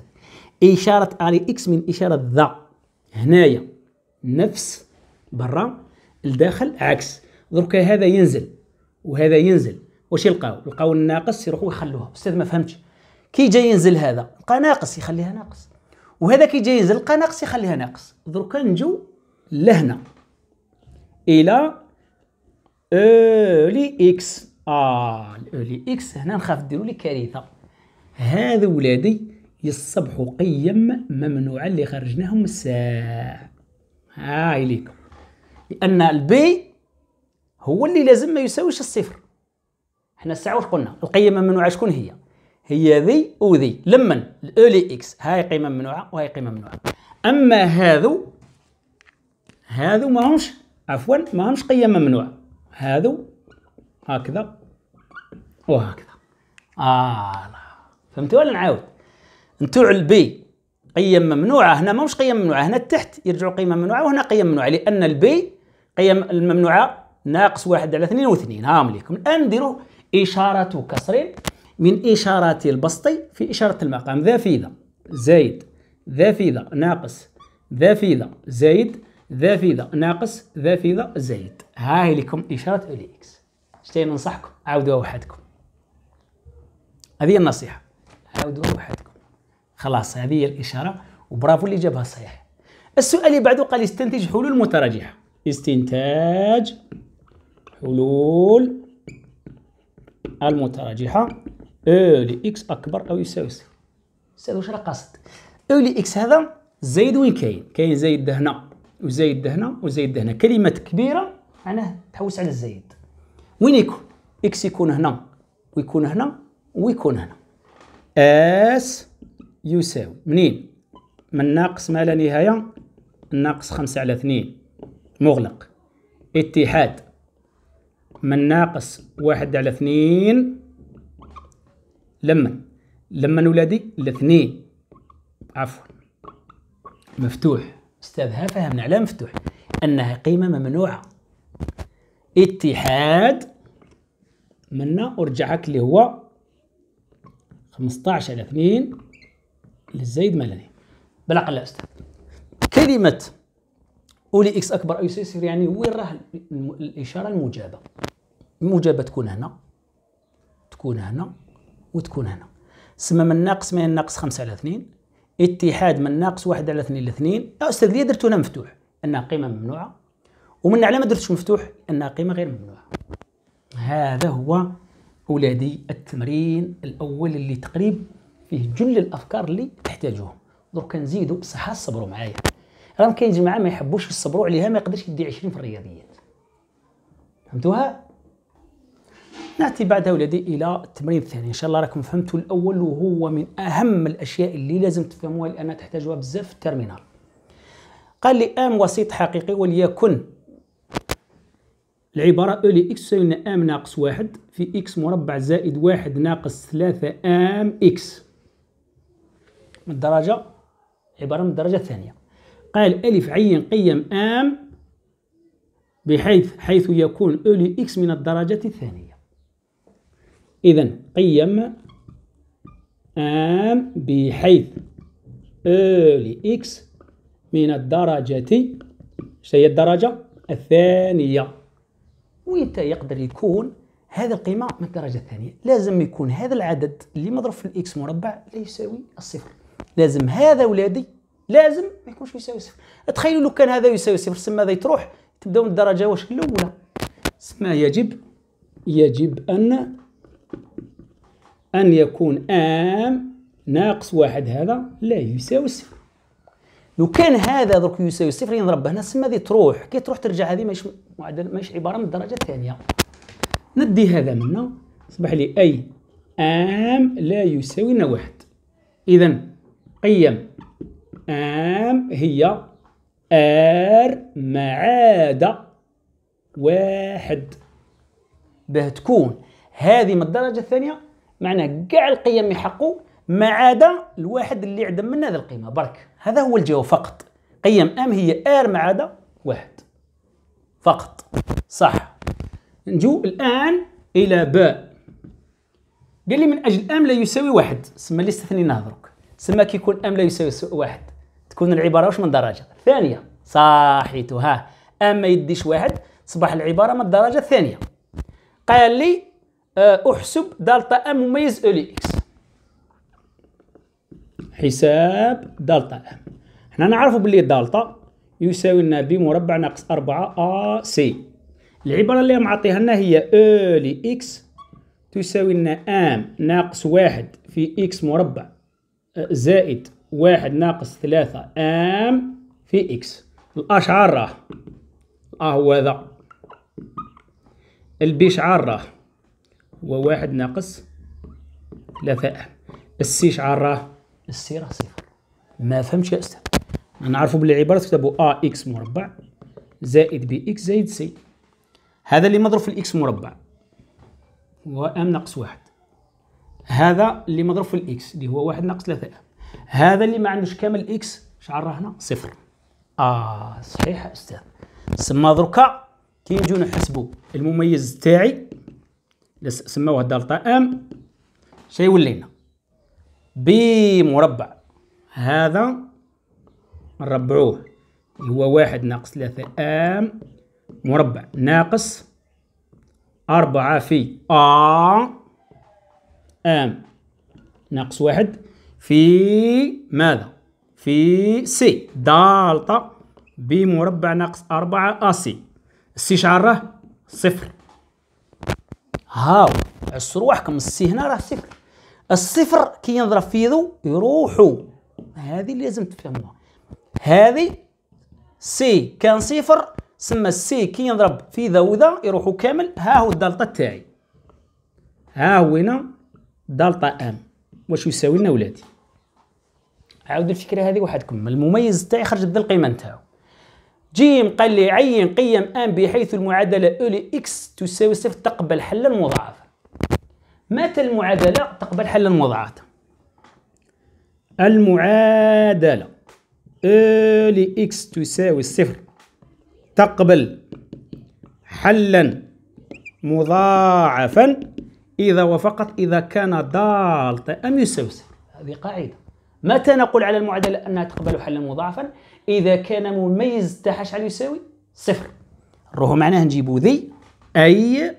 اشاره علي اكس من اشاره ذا هنايا نفس برا الداخل عكس درك هذا ينزل وهذا ينزل واش يلقاو لقاو الناقص يروحوا يخلوها استاذ ما فهمتش كي جاي ينزل هذا لقى ناقص يخليها ناقص وهذا كي جاي ينزل لقى ناقص يخليها ناقص دركا نجو لهنا الى اولي اكس اه اولي اكس هنا نخاف ديروا لي كارثه هذا ولادي يصبحوا قيم ممنوعه اللي خرجناهم الساعه هاي ليكم لان البي هو اللي لازم ما يساويش الصفر حنا الساعه واش قلنا القيمه الممنوعه شكون هي هي ذي وذي لمن الاولي اكس هاي قيمه ممنوعه وهاي قيمه ممنوعه اما هذو هذو ماهمش عفوا ماهمش قيم ممنوعه هذو هكذا وهكذا آه فهمتوا ولا نعاود نتوع البي قيم ممنوعه هنا ماهمش قيم ممنوعه هنا تحت يرجعوا قيمه ممنوعه وهنا قيم ممنوعه لان البي قيم الممنوعه ناقص واحد على اثنين واثنين ها ليكم الان نديرو إشارة كسر من إشارات البسط في إشارة المقام ذافذة زايد ذافذة ناقص ذافذة زايد ذافذة ناقص ذافذة زايد هاي لكم إشارة أولي إكس شتي ننصحكم عاودوها وحدكم هذه النصيحة عاودوها وحدكم خلاص هذه الإشارة وبرافو اللي جابها صحيح السؤال اللي بعده قال استنتج حلول متراجعة استنتاج حلول المتراجحة او لإكس أكبر أو يساوي صفر أستاذ واش راه قاصد او لإكس هذا زايد وين كاين كاين زايد هنا وزايد هنا وزايد هنا كلمة كبيرة معناه تحوس على الزايد وين يكون إكس يكون هنا ويكون هنا ويكون هنا اس يساوي منين من ناقص ما لا نهايه ناقص خمسة على اثنين مغلق اتحاد من ناقص واحد على اثنين لما لما ولادي الاثنين عفوا مفتوح استاذها فهمنا على مفتوح انها قيمه ممنوعه اتحاد منا هاك اللي هو 15 على 2 للزايد ملني بالعقل يا استاذ كلمه اولي اكس اكبر او يسير يعني وين راه الاشاره المجابه الموجبه تكون هنا تكون هنا وتكون هنا سما من ناقص من ناقص خمسة على اثنين اتحاد من ناقص واحد على اثنين لاثنين استاذ ليه درتو انا مفتوح انها قيمه ممنوعه ومن على ما درتش مفتوح انها قيمه غير ممنوعه هذا هو اولادي التمرين الاول اللي تقريب فيه جل الافكار اللي تحتاجوهم درك نزيدوا بصحة صبروا معايا راهم كاين جماعه ما يحبوش يصبروا عليها ما يقدرش يدي 20 في الرياضيات فهمتوها ناتي بعدها ولدي الى التمرين الثاني ان شاء الله راكم فهمتوا الاول وهو من اهم الاشياء اللي لازم تفهموها لان تحتاجوها بزاف في الترمينال قال لي ام وسيط حقيقي وليكن العبارة أو e إكس تساوي أم ناقص واحد في إكس مربع زائد واحد ناقص ثلاثة أم إكس من الدرجة عبارة من الدرجة الثانية قال ألف عين قيم أم بحيث حيث يكون أو e إكس من الدرجة الثانية إذا قيم آم بحيث لإكس من الدرجة هي الدرجة الثانية وانت يقدر يكون هذا القيمة من الدرجة الثانية لازم يكون هذا العدد اللي مضروب في الإكس مربع لا يساوي الصفر لازم هذا ولادي لازم ما يكونش يساوي صفر تخيلوا لو كان هذا يساوي صفر سما هذا تروح تبداو من الدرجة واش الأولى سما يجب يجب أن أن يكون أم ناقص واحد هذا لا يساوي صفر لو كان هذا درك يساوي صفر ينضرب هنا السما هذه تروح كي تروح ترجع هذه ماهيش معدل ماهيش عبارة من الدرجة الثانية ندي هذا منا أصبح لي أي أم لا يساوينا واحد إذا قيم أم هي ار ما عدا واحد باه تكون هذه من الدرجه الثانيه معناه كاع القيم يحقوا ما عدا الواحد اللي عدم من هذه القيمه برك هذا هو الجواب فقط قيم ام هي ار ما عدا واحد فقط صح نجو الان الى باء قال لي من اجل ام لا يساوي واحد سما اللي استثنيناه درك سما كيكون ام لا يساوي واحد تكون العباره واش من درجه ثانيه ها ام ما يديش واحد تصبح العباره من الدرجه الثانيه قال لي آه، احسب دلتا ام مميز او لاكس اكس حساب دلتا ام حنا نعرفوا باللي دلتا يساوي لنا ب مربع ناقص 4 ا سي العباره اللي معطيها لنا هي او لاكس اكس تساوي لنا ام ناقص واحد في اكس مربع آه، زائد واحد ناقص ثلاثة ام في اكس الاشعار راه اه هو هذا البي شعار راه وواحد ناقص ثلاثة السي شعار راه السي راه صفر ما فهمتش يا أستاذ نعرفوا باللي عبارة كتبوا أ إكس مربع زائد بي إكس زائد سي هذا اللي مضروب في الإكس مربع هو أم ناقص واحد هذا اللي مضروب في الإكس اللي هو واحد ناقص ثلاثة أم هذا اللي ما عندوش كامل إكس شعار راه هنا صفر آه صحيح يا أستاذ سما دركا كي نجيو نحسبوا المميز تاعي سموه دلتا ام شي ولينا بي مربع هذا نربعوه هو واحد ناقص ثلاثة ام مربع ناقص أربعة في ا ام ناقص واحد في ماذا؟ في سي دالتا بي مربع ناقص أربعة أ سي السي شعره صفر هاو عصر رواحكم السي هنا راه صفر الصفر كي ينضرب في يدو يروحوا هذه اللي لازم تفهموها هذه سي كان صفر سما السي كي ينضرب في ذا وذا يروحوا كامل ها هو الدلتا تاعي ها هو هنا دلتا ام واش يساوي لنا ولادي عاود الفكره هذه وحدكم المميز تاعي خرج بدا القيمه نتاعو جيم قال لي عين قيم ان بحيث المعادله او لي اكس تساوي صفر تقبل حلا مضاعفا متى المعادله تقبل حلا مضاعفا المعادله او لي اكس تساوي صفر تقبل حلا مضاعفا اذا وفقط اذا كان دالت ام يساوي صفر هذه قاعده متى نقول على المعادله انها تقبل حلا مضاعفا اذا كان مميز تاعها شحال يساوي صفر نروحو معناه نجيبو ذي اي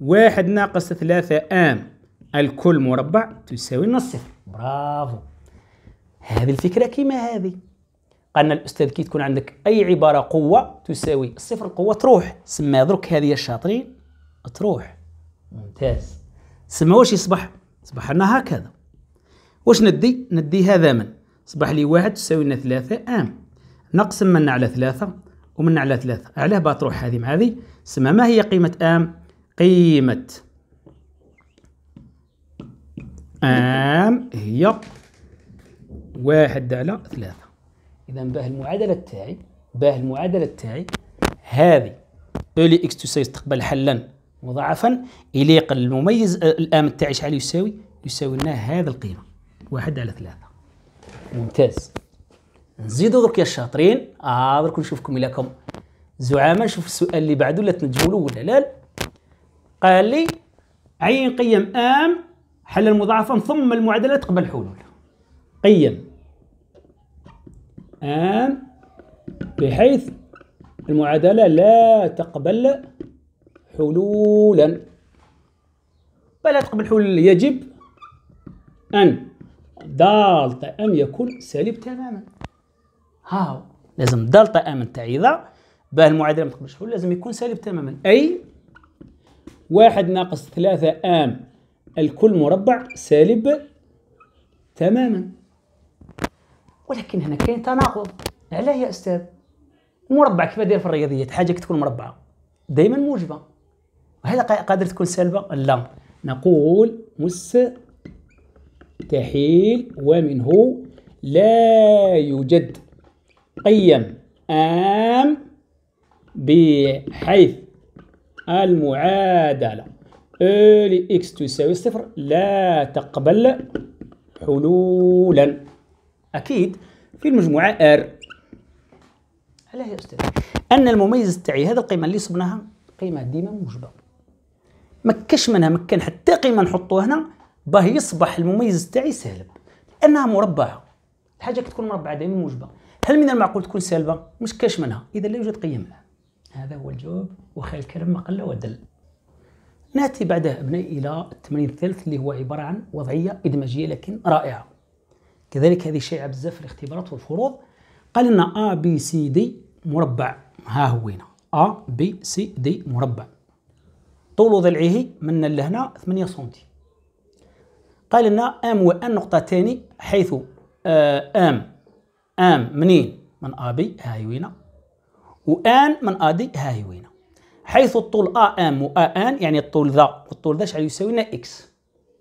واحد ناقص ثلاثة ام الكل مربع تساوي نص صفر برافو هذه الفكرة كيما هذه قالنا الأستاذ كي تكون عندك أي عبارة قوة تساوي صفر القوة تروح سما درك هذه الشاطرين تروح ممتاز سما واش يصبح؟ يصبح لنا هكذا واش ندي؟ ندي هذا من صبح لي واحد تساوي لنا ثلاثة أم نقسم منا على ثلاثة ومنا على ثلاثة علاه باه تروح هذه مع هذه سما ما هي قيمة أم قيمة أم هي واحد على ثلاثة إذا باه المعادلة تاعي باه المعادلة تاعي هذه اولي e اكس تساوي تقبل حلا مضاعفا إليق المميز الام تاعي شحال يساوي؟ يساوي لنا هذه القيمة واحد على ثلاثة ممتاز نزيدو درك يا الشاطرين اه درك نشوفكم الاكم زعامه نشوف السؤال اللي بعده لا له ولا لا قال لي عين قيم ام حل المضاعفه ثم المعادله تقبل الحلول قيم ام بحيث المعادله لا تقبل حلولا فلا تقبل حلول يجب ان دالتا ام يكون سالب تماما هاو لازم دالتا ام تاعي اذا باه المعادله ما تقبلش حلول لازم يكون سالب تماما اي واحد ناقص ثلاثة ام الكل مربع سالب تماما ولكن هنا كاين تناقض علاه يا استاذ مربع كيف داير في الرياضيات حاجه تكون مربعه دائما موجبه وهذا قادر تكون سالبه لا نقول مس مستحيل ومنه لا يوجد قيم أم بحيث المعادلة أ لإكس تساوي صفر لا تقبل حلولا أكيد في المجموعة ار علاه يا أستاذ أن المميز تاعي هذا القيمة اللي صبناها قيمة ديما موجبة ما كاش منها مكان حتى قيمة نحطوها هنا باه يصبح المميز تاعي سالب لانها مربعه الحاجه كتكون مربعه دائما موجبه هل من المعقول تكون سالبه مش كاش منها اذا لا يوجد قيم لها هذا هو الجواب وخير الكلام ما قل ودل ناتي بعدها ابنائي الى التمرين الثالث اللي هو عباره عن وضعيه ادماجيه لكن رائعه كذلك هذه شائعه بزاف في الاختبارات والفروض قال لنا ا بي سي دي مربع ها هوينا هنا ا بي سي دي مربع طول ضلعه من لهنا 8 سنتي قال لنا ام وان نقطة تاني حيث آه، ام ام منين من ابي هايوينا وان من ادي هايوينا حيث الطول ا ام و ان يعني الطول ذا والطول ذا شحال يساوينا اكس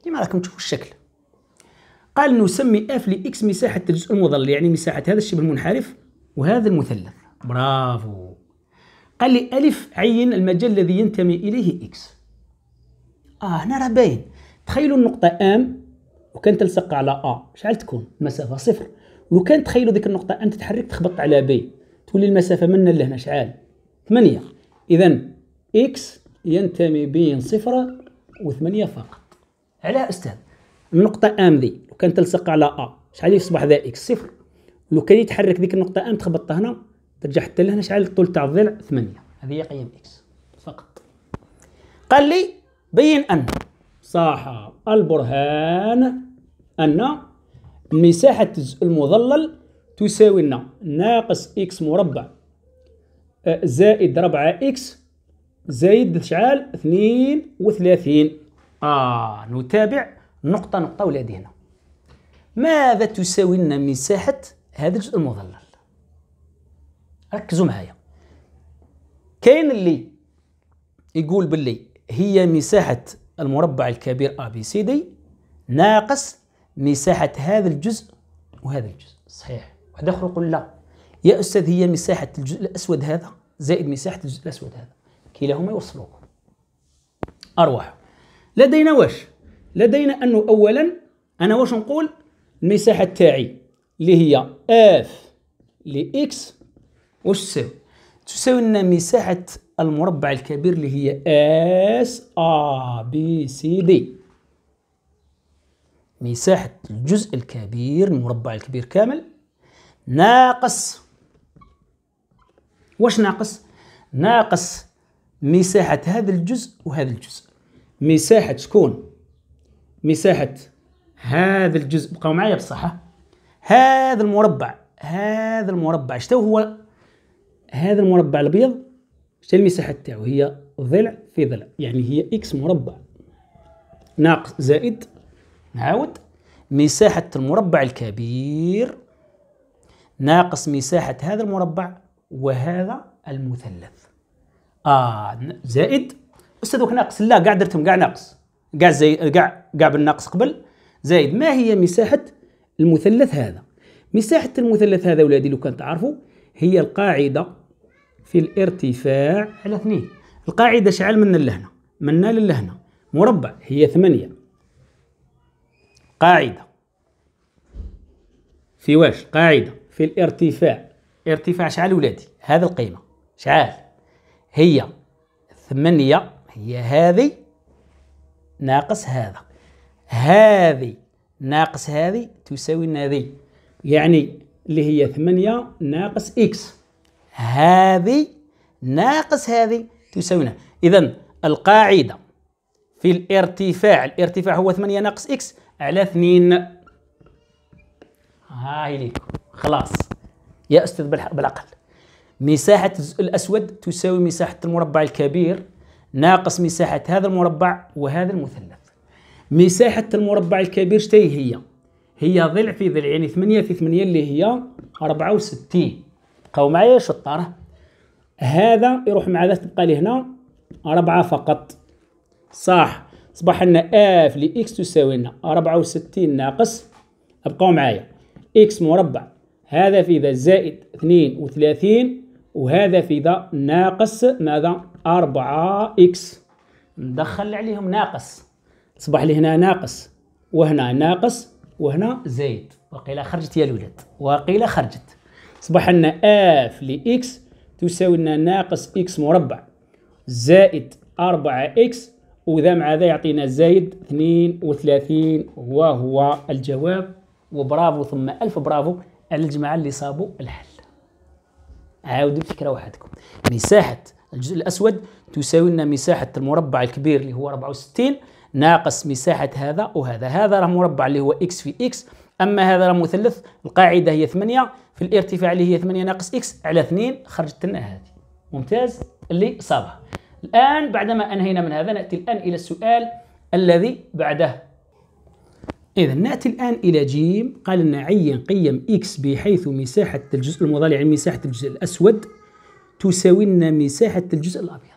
كما راكم تشوفوا الشكل قال نسمي اف لاكس مساحة الجزء المضلل يعني مساحة هذا الشبه المنحرف وهذا المثلث برافو قال لي الف عين المجال الذي ينتمي اليه اكس اه هنا راه باين تخيلوا النقطة ام لو تلصق على ا شحال تكون المسافة صفر لو كان تخيلوا ديك النقطة ام تتحرك تخبط على بي تولي المسافة من لهنا شحال ثمانية إذا اكس ينتمي بين صفر وثمانية فقط علاه أستاذ النقطة ام ذي لو كانت تلصق على ا شحال يصبح ذا اكس صفر لو كان يتحرك ديك النقطة ام تخبط هنا ترجع حتى لهنا شحال الطول تاع الضلع ثمانية هذه هي قيم اكس فقط قال لي بين ان صاح البرهان أن مساحة الجزء المظلل تساوي لنا ناقص إكس مربع آه، زائد 4 إكس زائد شعال 32 آه نتابع نقطة نقطة ولادي هنا ماذا تساوي لنا مساحة هذا الجزء المظلل ركزوا معايا كاين اللي يقول باللي هي مساحة المربع الكبير ABCD ناقص مساحة هذا الجزء وهذا الجزء صحيح واحد آخر يقول لا يا أستاذ هي مساحة الجزء الأسود هذا زائد مساحة الجزء الأسود هذا كلاهما يوصلوك أرواح لدينا واش لدينا أنه أولا أنا واش نقول المساحة تاعي اللي هي اف لإكس واش تساوي تساوي لنا مساحة المربع الكبير اللي هي اس ا بي سي دي مساحة الجزء الكبير المربع الكبير كامل ناقص واش ناقص؟ ناقص مساحة هذا الجزء وهذا الجزء مساحة شكون؟ مساحة هذا الجزء بقاو معايا بصحة هذا المربع هذا المربع شتو هو هذا المربع الابيض شنو المساحة تاعو هي ضلع في ضلع يعني هي إكس مربع ناقص زائد نعاود مساحة المربع الكبير ناقص مساحة هذا المربع وهذا المثلث آه زائد أستاذ ناقص لا قاع درتهم قاع ناقص قاع زي قاع قاع بالناقص قبل زائد ما هي مساحة المثلث هذا مساحة المثلث هذا ولادي لو كان تعرفوا هي القاعدة في الارتفاع على اثنين القاعدة شعل من لهنا منا لهنا مربع هي ثمانية قاعدة في واش قاعدة في الارتفاع ارتفاع شعال ولادي هذا القيمة شعال هي ثمانية هي هذه ناقص هذا هذه ناقص هذه تساوي هذه يعني اللي هي ثمانية ناقص إكس هذه ناقص هذه تساوي إذا القاعدة في الارتفاع الارتفاع هو 8 ناقص إكس على 2 هاي ليكم خلاص يا أستاذ بالعقل مساحة الأسود تساوي مساحة المربع الكبير ناقص مساحة هذا المربع وهذا المثلث مساحة المربع الكبير شتي هي هي ضلع في ضلع يعني 8 في 8 اللي هي 64 بقاو معايا شطار هذا يروح مع هذا تبقى لي هنا ربعة فقط صح صبح لنا اف لإكس تساوي لنا ربعة وستين ناقص أبقاو معايا إكس مربع هذا في ذا زائد اثنين وثلاثين وهذا في ذا ناقص ماذا أربعة إكس ندخل عليهم ناقص صبح لي هنا ناقص وهنا ناقص وهنا زايد وقيل خرجت يا الولد وقيل خرجت أصبح لنا اف لإكس تساوي لنا ناقص إكس مربع زائد 4 إكس وذا مع ذا يعطينا زايد 32 وهو الجواب وبرافو ثم ألف برافو على الجماعة اللي صابوا الحل عاودوا الفكرة وحدكم مساحة الجزء الأسود تساوي لنا مساحة المربع الكبير اللي هو 64 ناقص مساحة هذا وهذا هذا راه مربع اللي هو إكس في إكس أما هذا راه مثلث القاعدة هي 8 في الارتفاع اللي هي 8 ناقص اكس على 2 خرجت لنا هذه ممتاز اللي صابها الآن بعدما أنهينا من هذا نأتي الآن إلى السؤال الذي بعده إذا نأتي الآن إلى جيم قال لنا عين قيم إكس بحيث مساحة الجزء المضلع يعني مساحة الجزء الأسود تساوي لنا مساحة الجزء الأبيض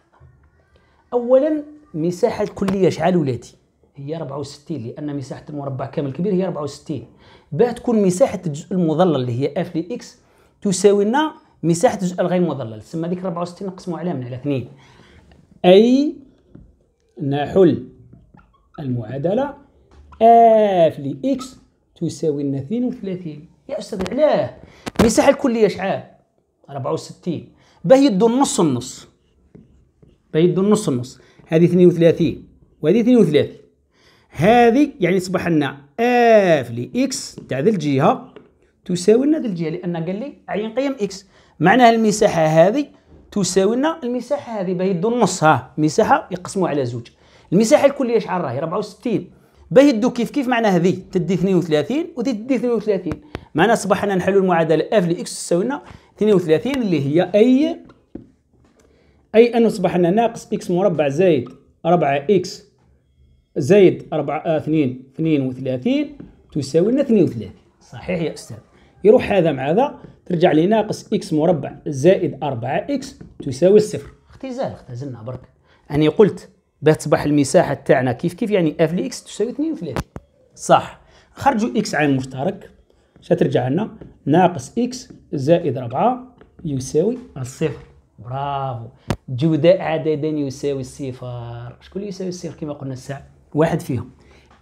أولا مساحة الكلية شحال ولاتي؟ هي 64 لأن مساحة المربع كامل كبير هي 64 باه تكون مساحه الجزء المظلل اللي هي اف لي اكس تساوي لنا مساحه الجزء الغير مظلل تسمى ديك 64 نقسموها عليها من على 2 اي نحل المعادله اف لي اكس تساوي لنا 32 يا استاذ علاه المساحه الكليه شحال 64 باه يدو النص النص باه يدو النص النص هذه 32 وهذه 32 هذه يعني صبح لنا اف لي اكس تاع ذي الجهه تساوي لنا ذي الجهه لان قال لي عين قيم اكس معناها المساحه هذه تساوي لنا المساحه هذه باهي يدو النص ها مساحه يقسموها على زوج المساحه الكليه شحال راهي 64 باهي يدو كيف كيف معناها هذه تدي 32 وذي تدي 32 معناها اصبحنا انا نحلوا المعادله اف لاكس تساوي لنا 32 اللي هي اي اي انه اصبح ناقص اكس مربع زائد 4 اكس زائد 4 2 32 تساوي لنا 32 صحيح يا استاذ يروح هذا مع هذا ترجع لي ناقص اكس مربع زائد 4 اكس تساوي الصفر اختزال اختزلنا برك يعني قلت باه تصبح المساحه تاعنا كيف كيف يعني اف لي اكس تساوي 32 صح خرجوا اكس عن المشترك شترجع لنا ناقص اكس زائد 4 يساوي الصفر برافو جوداء عددين يساوي الصفر شكون يساوي الصفر كما قلنا الساعه واحد فيهم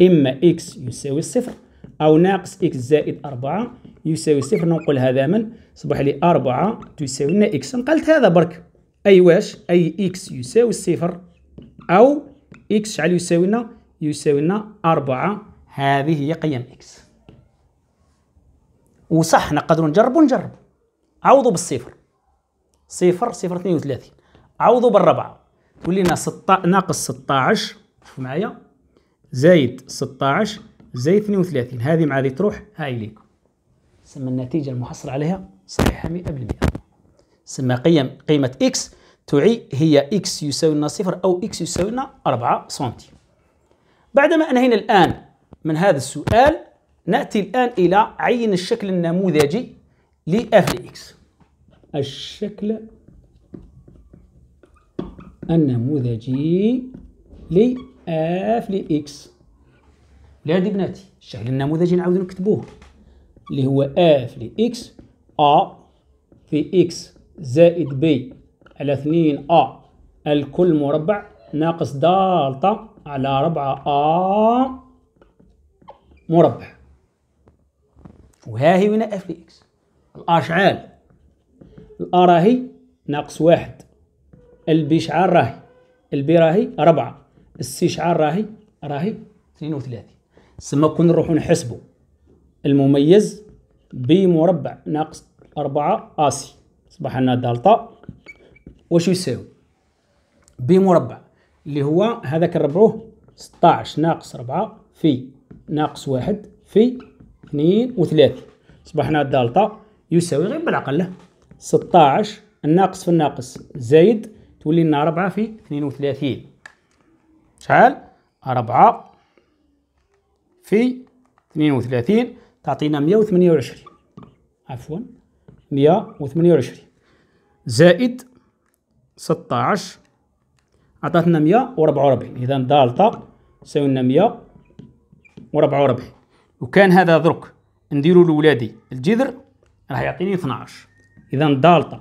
إما إكس يساوي الصفر أو ناقص إكس زائد أربعة يساوي صفر نقول هذا من صبح لي أربعة تساوي لنا إكس نقلت هذا برك أي واش أي إكس يساوي الصفر أو إكس شحال يساوي لنا يساوي لنا أربعة هذه هي قيم إكس وصح نقدروا نجربوا نجربوا عوضوا بالصفر صفر صفر اثنين وثلاثين عوضوا بالربعة تولي لنا ناقص 16 شوف معايا زايد 16 زايد 32 هذه مع هذه تروح هاي ليك سمى النتيجة المحصل عليها صحيحة 100% سمى قيم قيمة إكس تعي هي إكس يساوي لنا صفر أو إكس يساوي لنا 4 سنتي بعدما أنهينا الآن من هذا السؤال نأتي الآن إلى عين الشكل النموذجي لإف إكس الشكل النموذجي ل اف آه، اكس لهذه بناتي الشكل النموذجي نعاودو نكتبوه اللي هو اف اكس ا في إكس زائد بي على 2 ا الكل مربع ناقص دالتا على 4 ا مربع وها هي وين اف لإكس الار شعال الأ راهي ناقص واحد البي شعال راهي البي راهي ربعة استشعار راهي راهي 32 سما كون نروحو نحسبو المميز مربع ناقص 4 اسي صبح لنا دالتا واش يساوي مربع اللي هو هذاك نربعوه 16 ناقص 4 في ناقص 1 في 32 صبح لنا دالتا يساوي غير بالعقل 16 الناقص في الناقص زايد تولي لنا 4 في 32 شحال أربعة في اثنين وثلاثين تعطينا مية وثمانية وعشرين عفوا مية وثمانية وعشرين زائد ستاعش عطاتنا مية وربعة وربعين إذا دالتا تساوي لنا مية وربعة لو وكان هذا درك نديرو لولادي الجذر راح يعطيني اثناعش إذا دالتا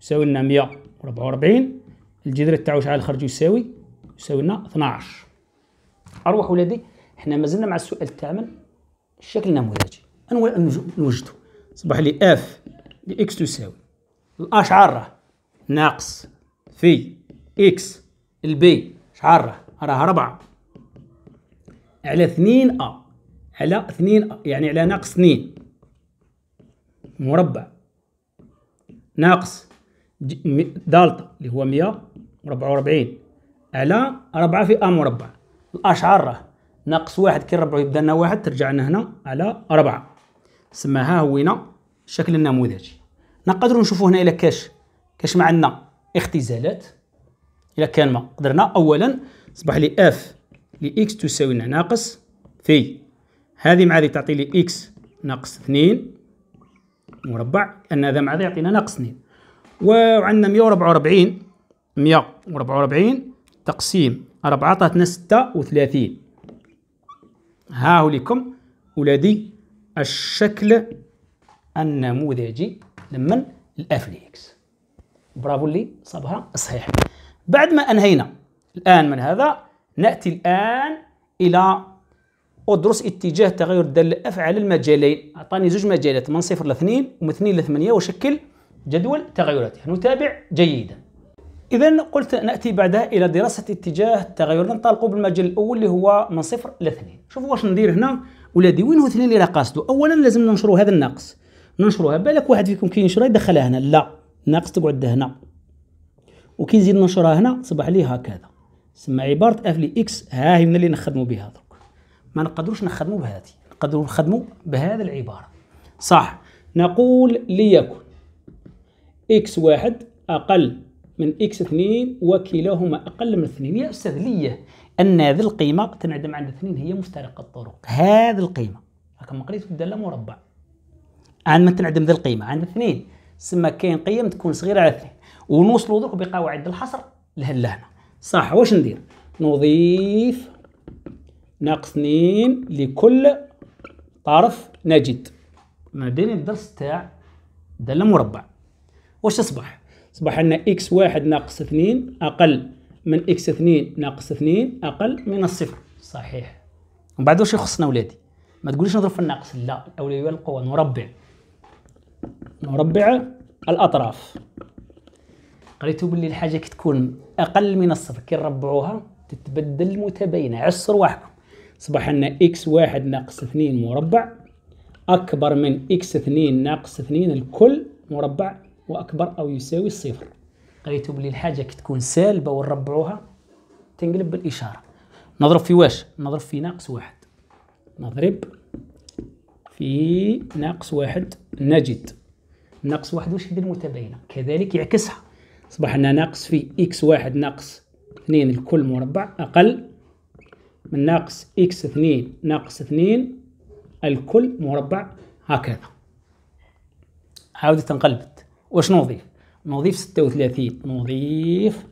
تساوي لنا مية وربعة وربعين الجذر تاعو شحال خرج يساوي يساوي لنا 12 اروح ولادي حنا مازلنا مع السؤال الثامن الشكل النموذجي نول نوجدوا صبح لي اف دي اكس تساوي الاشعار ناقص في اكس البي شعار راه 4 على 2 ا على 2 يعني على ناقص 2 مربع ناقص دالتا اللي هو 144 على 4 في ا مربع الاشعار راه ناقص واحد كي نربعو يبدا لنا واحد ترجع لنا هنا على 4 سما ها هوينا الشكل النموذجي نقدروا نشوفوا هنا الا كاش كاش معنا اختزالات الا كان ما قدرنا اولا صبح لي اف لاكس تساوي ناقص في هذه مع هذه تعطي لي اكس ناقص 2 مربع ان هذا مع هذا يعطينا ناقص 2 وعندنا 144 144 تقسيم 4 عطاتنا 36 ها هو لكم ولادي الشكل النموذجي لمن الاف اكس برافو اللي صابها صحيح بعد ما انهينا الان من هذا ناتي الان الى ادرس اتجاه تغير الداله اف على المجالين اعطاني زوج مجالات من صفر لاثنين ومن اثنين لثمانيه وشكل جدول تغيراته نتابع جيدا إذا قلت نأتي بعدها إلى دراسة اتجاه التغير ننطلقوا بالمجال الأول اللي هو من صفر إلى اثنين شوفوا واش ندير هنا ولادي وين هو اثنين اللي راه قاصدو أولا لازم ننشروا هذا الناقص ننشروها بالك واحد فيكم كي ينشرها يدخلها هنا لا ناقص تقعد هنا وكي نزيد ننشرها هنا تصبح لي هكذا تسمى عبارة اف لي اكس ها هي من اللي نخدموا بها درك ما نقدروش نخدموا بهذه نقدروا نخدموا بهذا العبارة صح نقول ليكن اكس واحد أقل من إكس 2 وكلاهما أقل من 2 يا أستاذ ليه أن هذه القيمة تنعدم عند 2 هي مفترقة الطرق هذه القيمة كما قريت في الدالة مربع عندما تنعدم ذي القيمة عند 2 سما كاين قيم تكون صغيرة على 2 ونوصلوا دوك بقواعد الحصر لهنا صح واش ندير نضيف ناقص 2 لكل طرف نجد ما بين الدرس تاع دالة مربع واش تصبح صبح عندنا إكس واحد ناقص اثنين أقل من إكس اثنين ناقص اثنين أقل من الصفر صحيح ومن بعد واش يخصنا ولادي ما تقوليش نضرب في الناقص لا الأولوية القوة نربع نربع الأطراف قريتو باللي الحاجة كي تكون أقل من الصفر كي نربعوها تتبدل متباينة عسر واحد صبح عندنا إكس واحد ناقص اثنين مربع أكبر من إكس اثنين ناقص اثنين الكل مربع واكبر او يساوي الصفر لقيتو بلي الحاجه كتكون سالبه ونربعوها تنقلب بالاشاره نضرب في واش نضرب في ناقص واحد نضرب في ناقص واحد نجد ناقص واحد واش يدير المتباينه كذلك يعكسها اصبح عندنا ناقص في اكس واحد ناقص اثنين الكل مربع اقل من ناقص اكس اثنين ناقص اثنين الكل مربع هكذا عاودت تنقلب واش نضيف نضيف 36 نضيف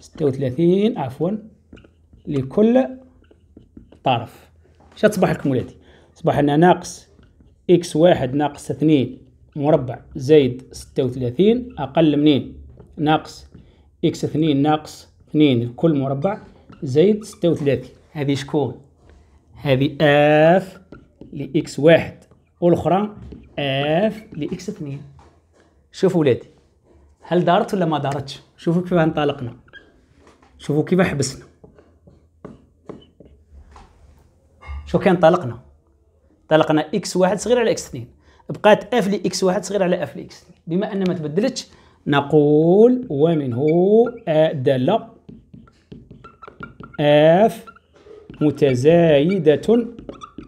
36 عفوا لكل طرف اش تصبح لكم ولادي تصبح لنا ناقص اكس واحد ناقص اثنين مربع زائد ستة وثلاثين اقل منين ناقص اكس اثنين ناقص اثنين الكل مربع زائد ستة وثلاثين هذه شكون هذه اف لاكس واحد والاخرى اف لاكس اثنين شوفوا ولادي هل دارت ولا ما دارتش شوفوا كيف انطلقنا شوفوا كيف حبسنا شو كان طلقنا طلقنا اكس واحد صغير على اكس اثنين بقات اف لاكس واحد صغير على اف لاكس اثنين بما ان ما تبدلتش نقول ومنه دالة اف متزايدة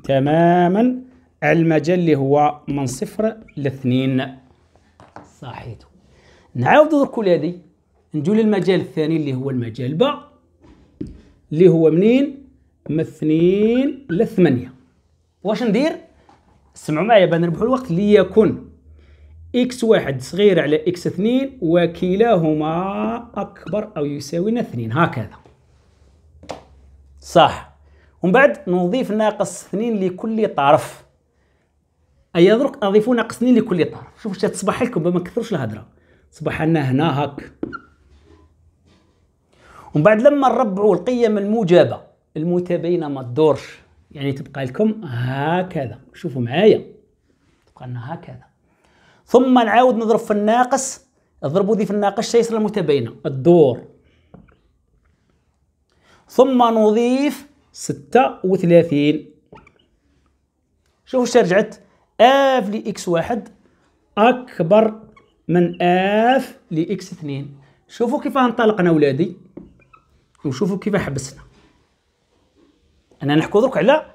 تماما على المجال اللي هو من صفر لاثنين صحيتو نعاود درك ولادي نجو للمجال الثاني اللي هو المجال باء اللي هو منين من اثنين لثمانية واش ندير سمعوا معايا بان نربحوا الوقت ليكن اكس واحد صغير على اكس اثنين وكلاهما اكبر او يساوينا اثنين هكذا صح ومن بعد نضيف ناقص اثنين لكل طرف ايا درك اضيفوا ناقصني لكل طرف شوف واش تصبح لكم ما نكثرش الهضره تصبح لنا هنا هاك ومن بعد لما نربعوا القيم الموجبه المتباينه ما تدورش يعني تبقى لكم هكذا شوفوا معايا تبقى لنا هكذا ثم نعاود نضرب في الناقص اضربوا دي في الناقص تيصير المتباينه الدور ثم نضيف 36 شوفوا واش رجعت اف لإكس واحد أكبر من اف لإكس اثنين شوفوا كيف انطلقنا ولادي وشوفوا كيف حبسنا أنا نحكو درك على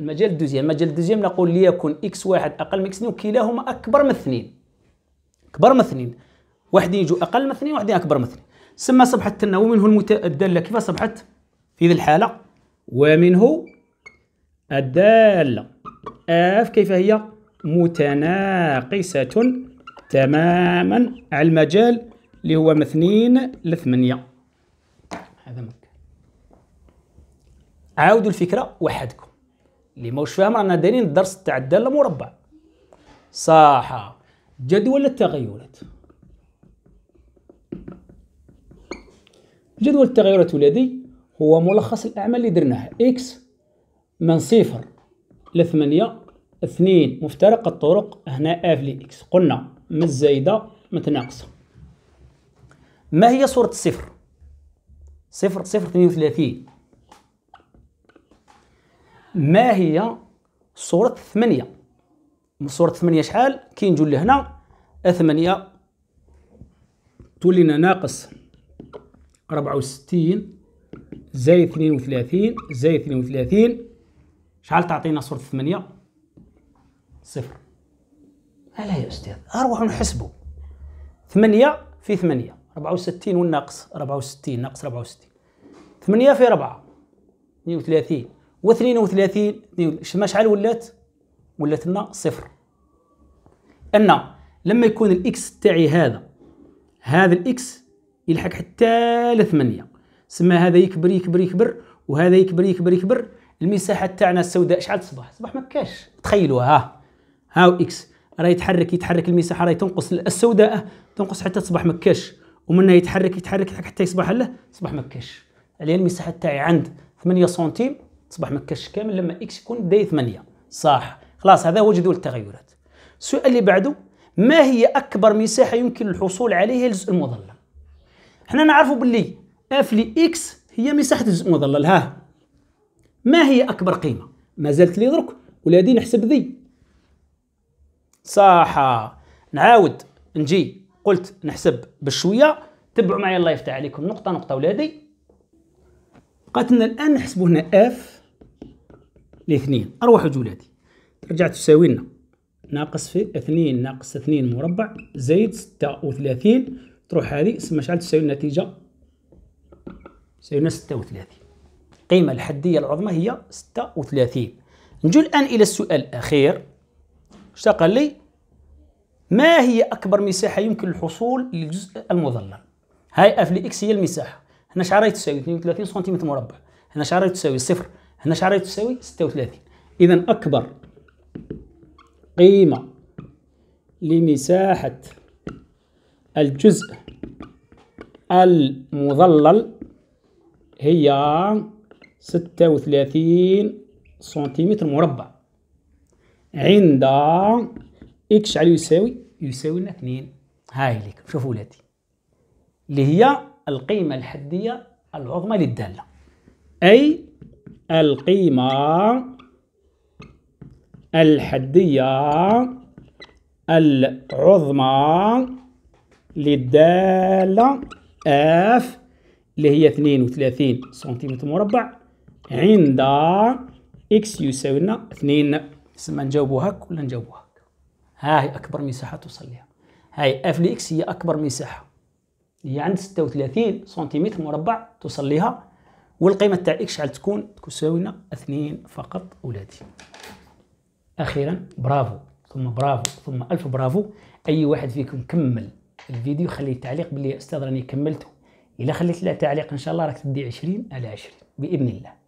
المجال الدوزيام المجال الدوزيام نقول ليكن إكس واحد أقل من إكس اثنين وكلاهما أكبر من اثنين أكبر من اثنين واحد يجو أقل من اثنين واحد أكبر من اثنين سما صبحت لنا منه المت... الدالة كيف صبحت في ذي الحالة ومنه الدالة اف كيف هي متناقصة تماما على المجال اللي هو من اثنين لثمانية هذا مكان عاودوا الفكرة وحدكم اللي ماهوش فاهم رانا دايرين الدرس تاع الدالة مربع صح جدول التغيرات جدول التغيرات ولادي هو ملخص الأعمال اللي درناها إكس من صفر لثمانية اثنين مفترق الطرق هنا اف لي اكس قلنا من زايدة متناقصة ناقصة ما هي صورة الصفر؟ صفر صفر اثنين وثلاثين ما هي صورة ثمانية؟ صورة ثمانية شحال؟ كي نجو لهنا ثمانية تولينا ناقص ربعة وستين زائد اثنين وثلاثين زائد اثنين وثلاثين شحال تعطينا صورة ثمانية صفر لا يا أستاذ أروح نحسبه ثمانية في ثمانية ربعة وستين والناقص ربعة وستين ناقص ربعة وستين ثمانية في ربعة اثنين وثلاثين واثنين وثلاثين ما شحال ولات ولات لنا صفر أن لما يكون الإكس تاعي هذا هذا الإكس يلحق حتى لثمانية سما هذا يكبر يكبر يكبر وهذا يكبر يكبر يكبر المساحه تاعنا السوداء شحال تصبح تصبح ما كاش تخيلوها ها هاو اكس راه يتحرك يتحرك المساحه راه تنقص السوداء تنقص حتى تصبح ما كاش ومنها يتحرك يتحرك حتى يصبح له تصبح ما كاش عليها المساحه تاعي عند 8 سنتيم تصبح ما كاش كامل لما اكس يكون داي 8 صح خلاص هذا هو جدول التغيرات السؤال اللي بعده ما هي اكبر مساحه يمكن الحصول عليها للجزء المظلل حنا نعرفوا باللي اف لي اكس هي مساحه الجزء المظلل ها ما هي اكبر قيمه ما زالت لي درك ولادي نحسب ذي صح نعاود نجي قلت نحسب بالشويه تبعوا معايا الله يفتح عليكم نقطه نقطه ولادي بقات لنا الان نحسبوا هنا اف لاثنين اروح ولادي رجعت تساوي لنا ناقص في اثنين ناقص اثنين مربع زائد ستة وثلاثين تروح هذه اسمها شحال تساوي النتيجة تساوي لنا ستة وثلاثين القيمة الحدية العظمى هي 36 نجو الآن إلى السؤال الأخير شتا قال لي ما هي أكبر مساحة يمكن الحصول للجزء المظلل هاي اف لإكس هي المساحة هنا شعرها تساوي 32 سنتيمتر مربع هنا شعرها تساوي صفر هنا شعرها تساوي 36 إذا أكبر قيمة لمساحة الجزء المظلل هي ستة وثلاثين سنتيمتر مربع عند إكس على يساوي يساوي لنا اثنين هاي لك شوفوا ولادي اللي هي القيمة الحدية العظمى للدالة أي القيمة الحدية العظمى للدالة اف اللي هي 32 سنتيمتر مربع عند اكس يساوي لنا 2 سما نجاوبو هاك ولا نجاوبو هاك ها هي اكبر مساحه توصل ليها هاي اف اكس هي اكبر مساحه هي عند 36 سنتيمتر مربع توصل ليها والقيمه تاع اكس شحال تكون تساوي لنا 2 فقط اولادي اخيرا برافو ثم برافو ثم الف برافو اي واحد فيكم كمل الفيديو خلي تعليق بلي استاذ راني كملته الا خليت له تعليق ان شاء الله راك تدي 20 على 20 باذن الله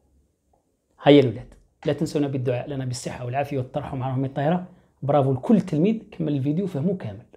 هيا الأولاد لا تنسونا بالدعاء لنا بالصحة والعافية والترحم على الطاهرة برافو لكل تلميذ كمل الفيديو فهمه كامل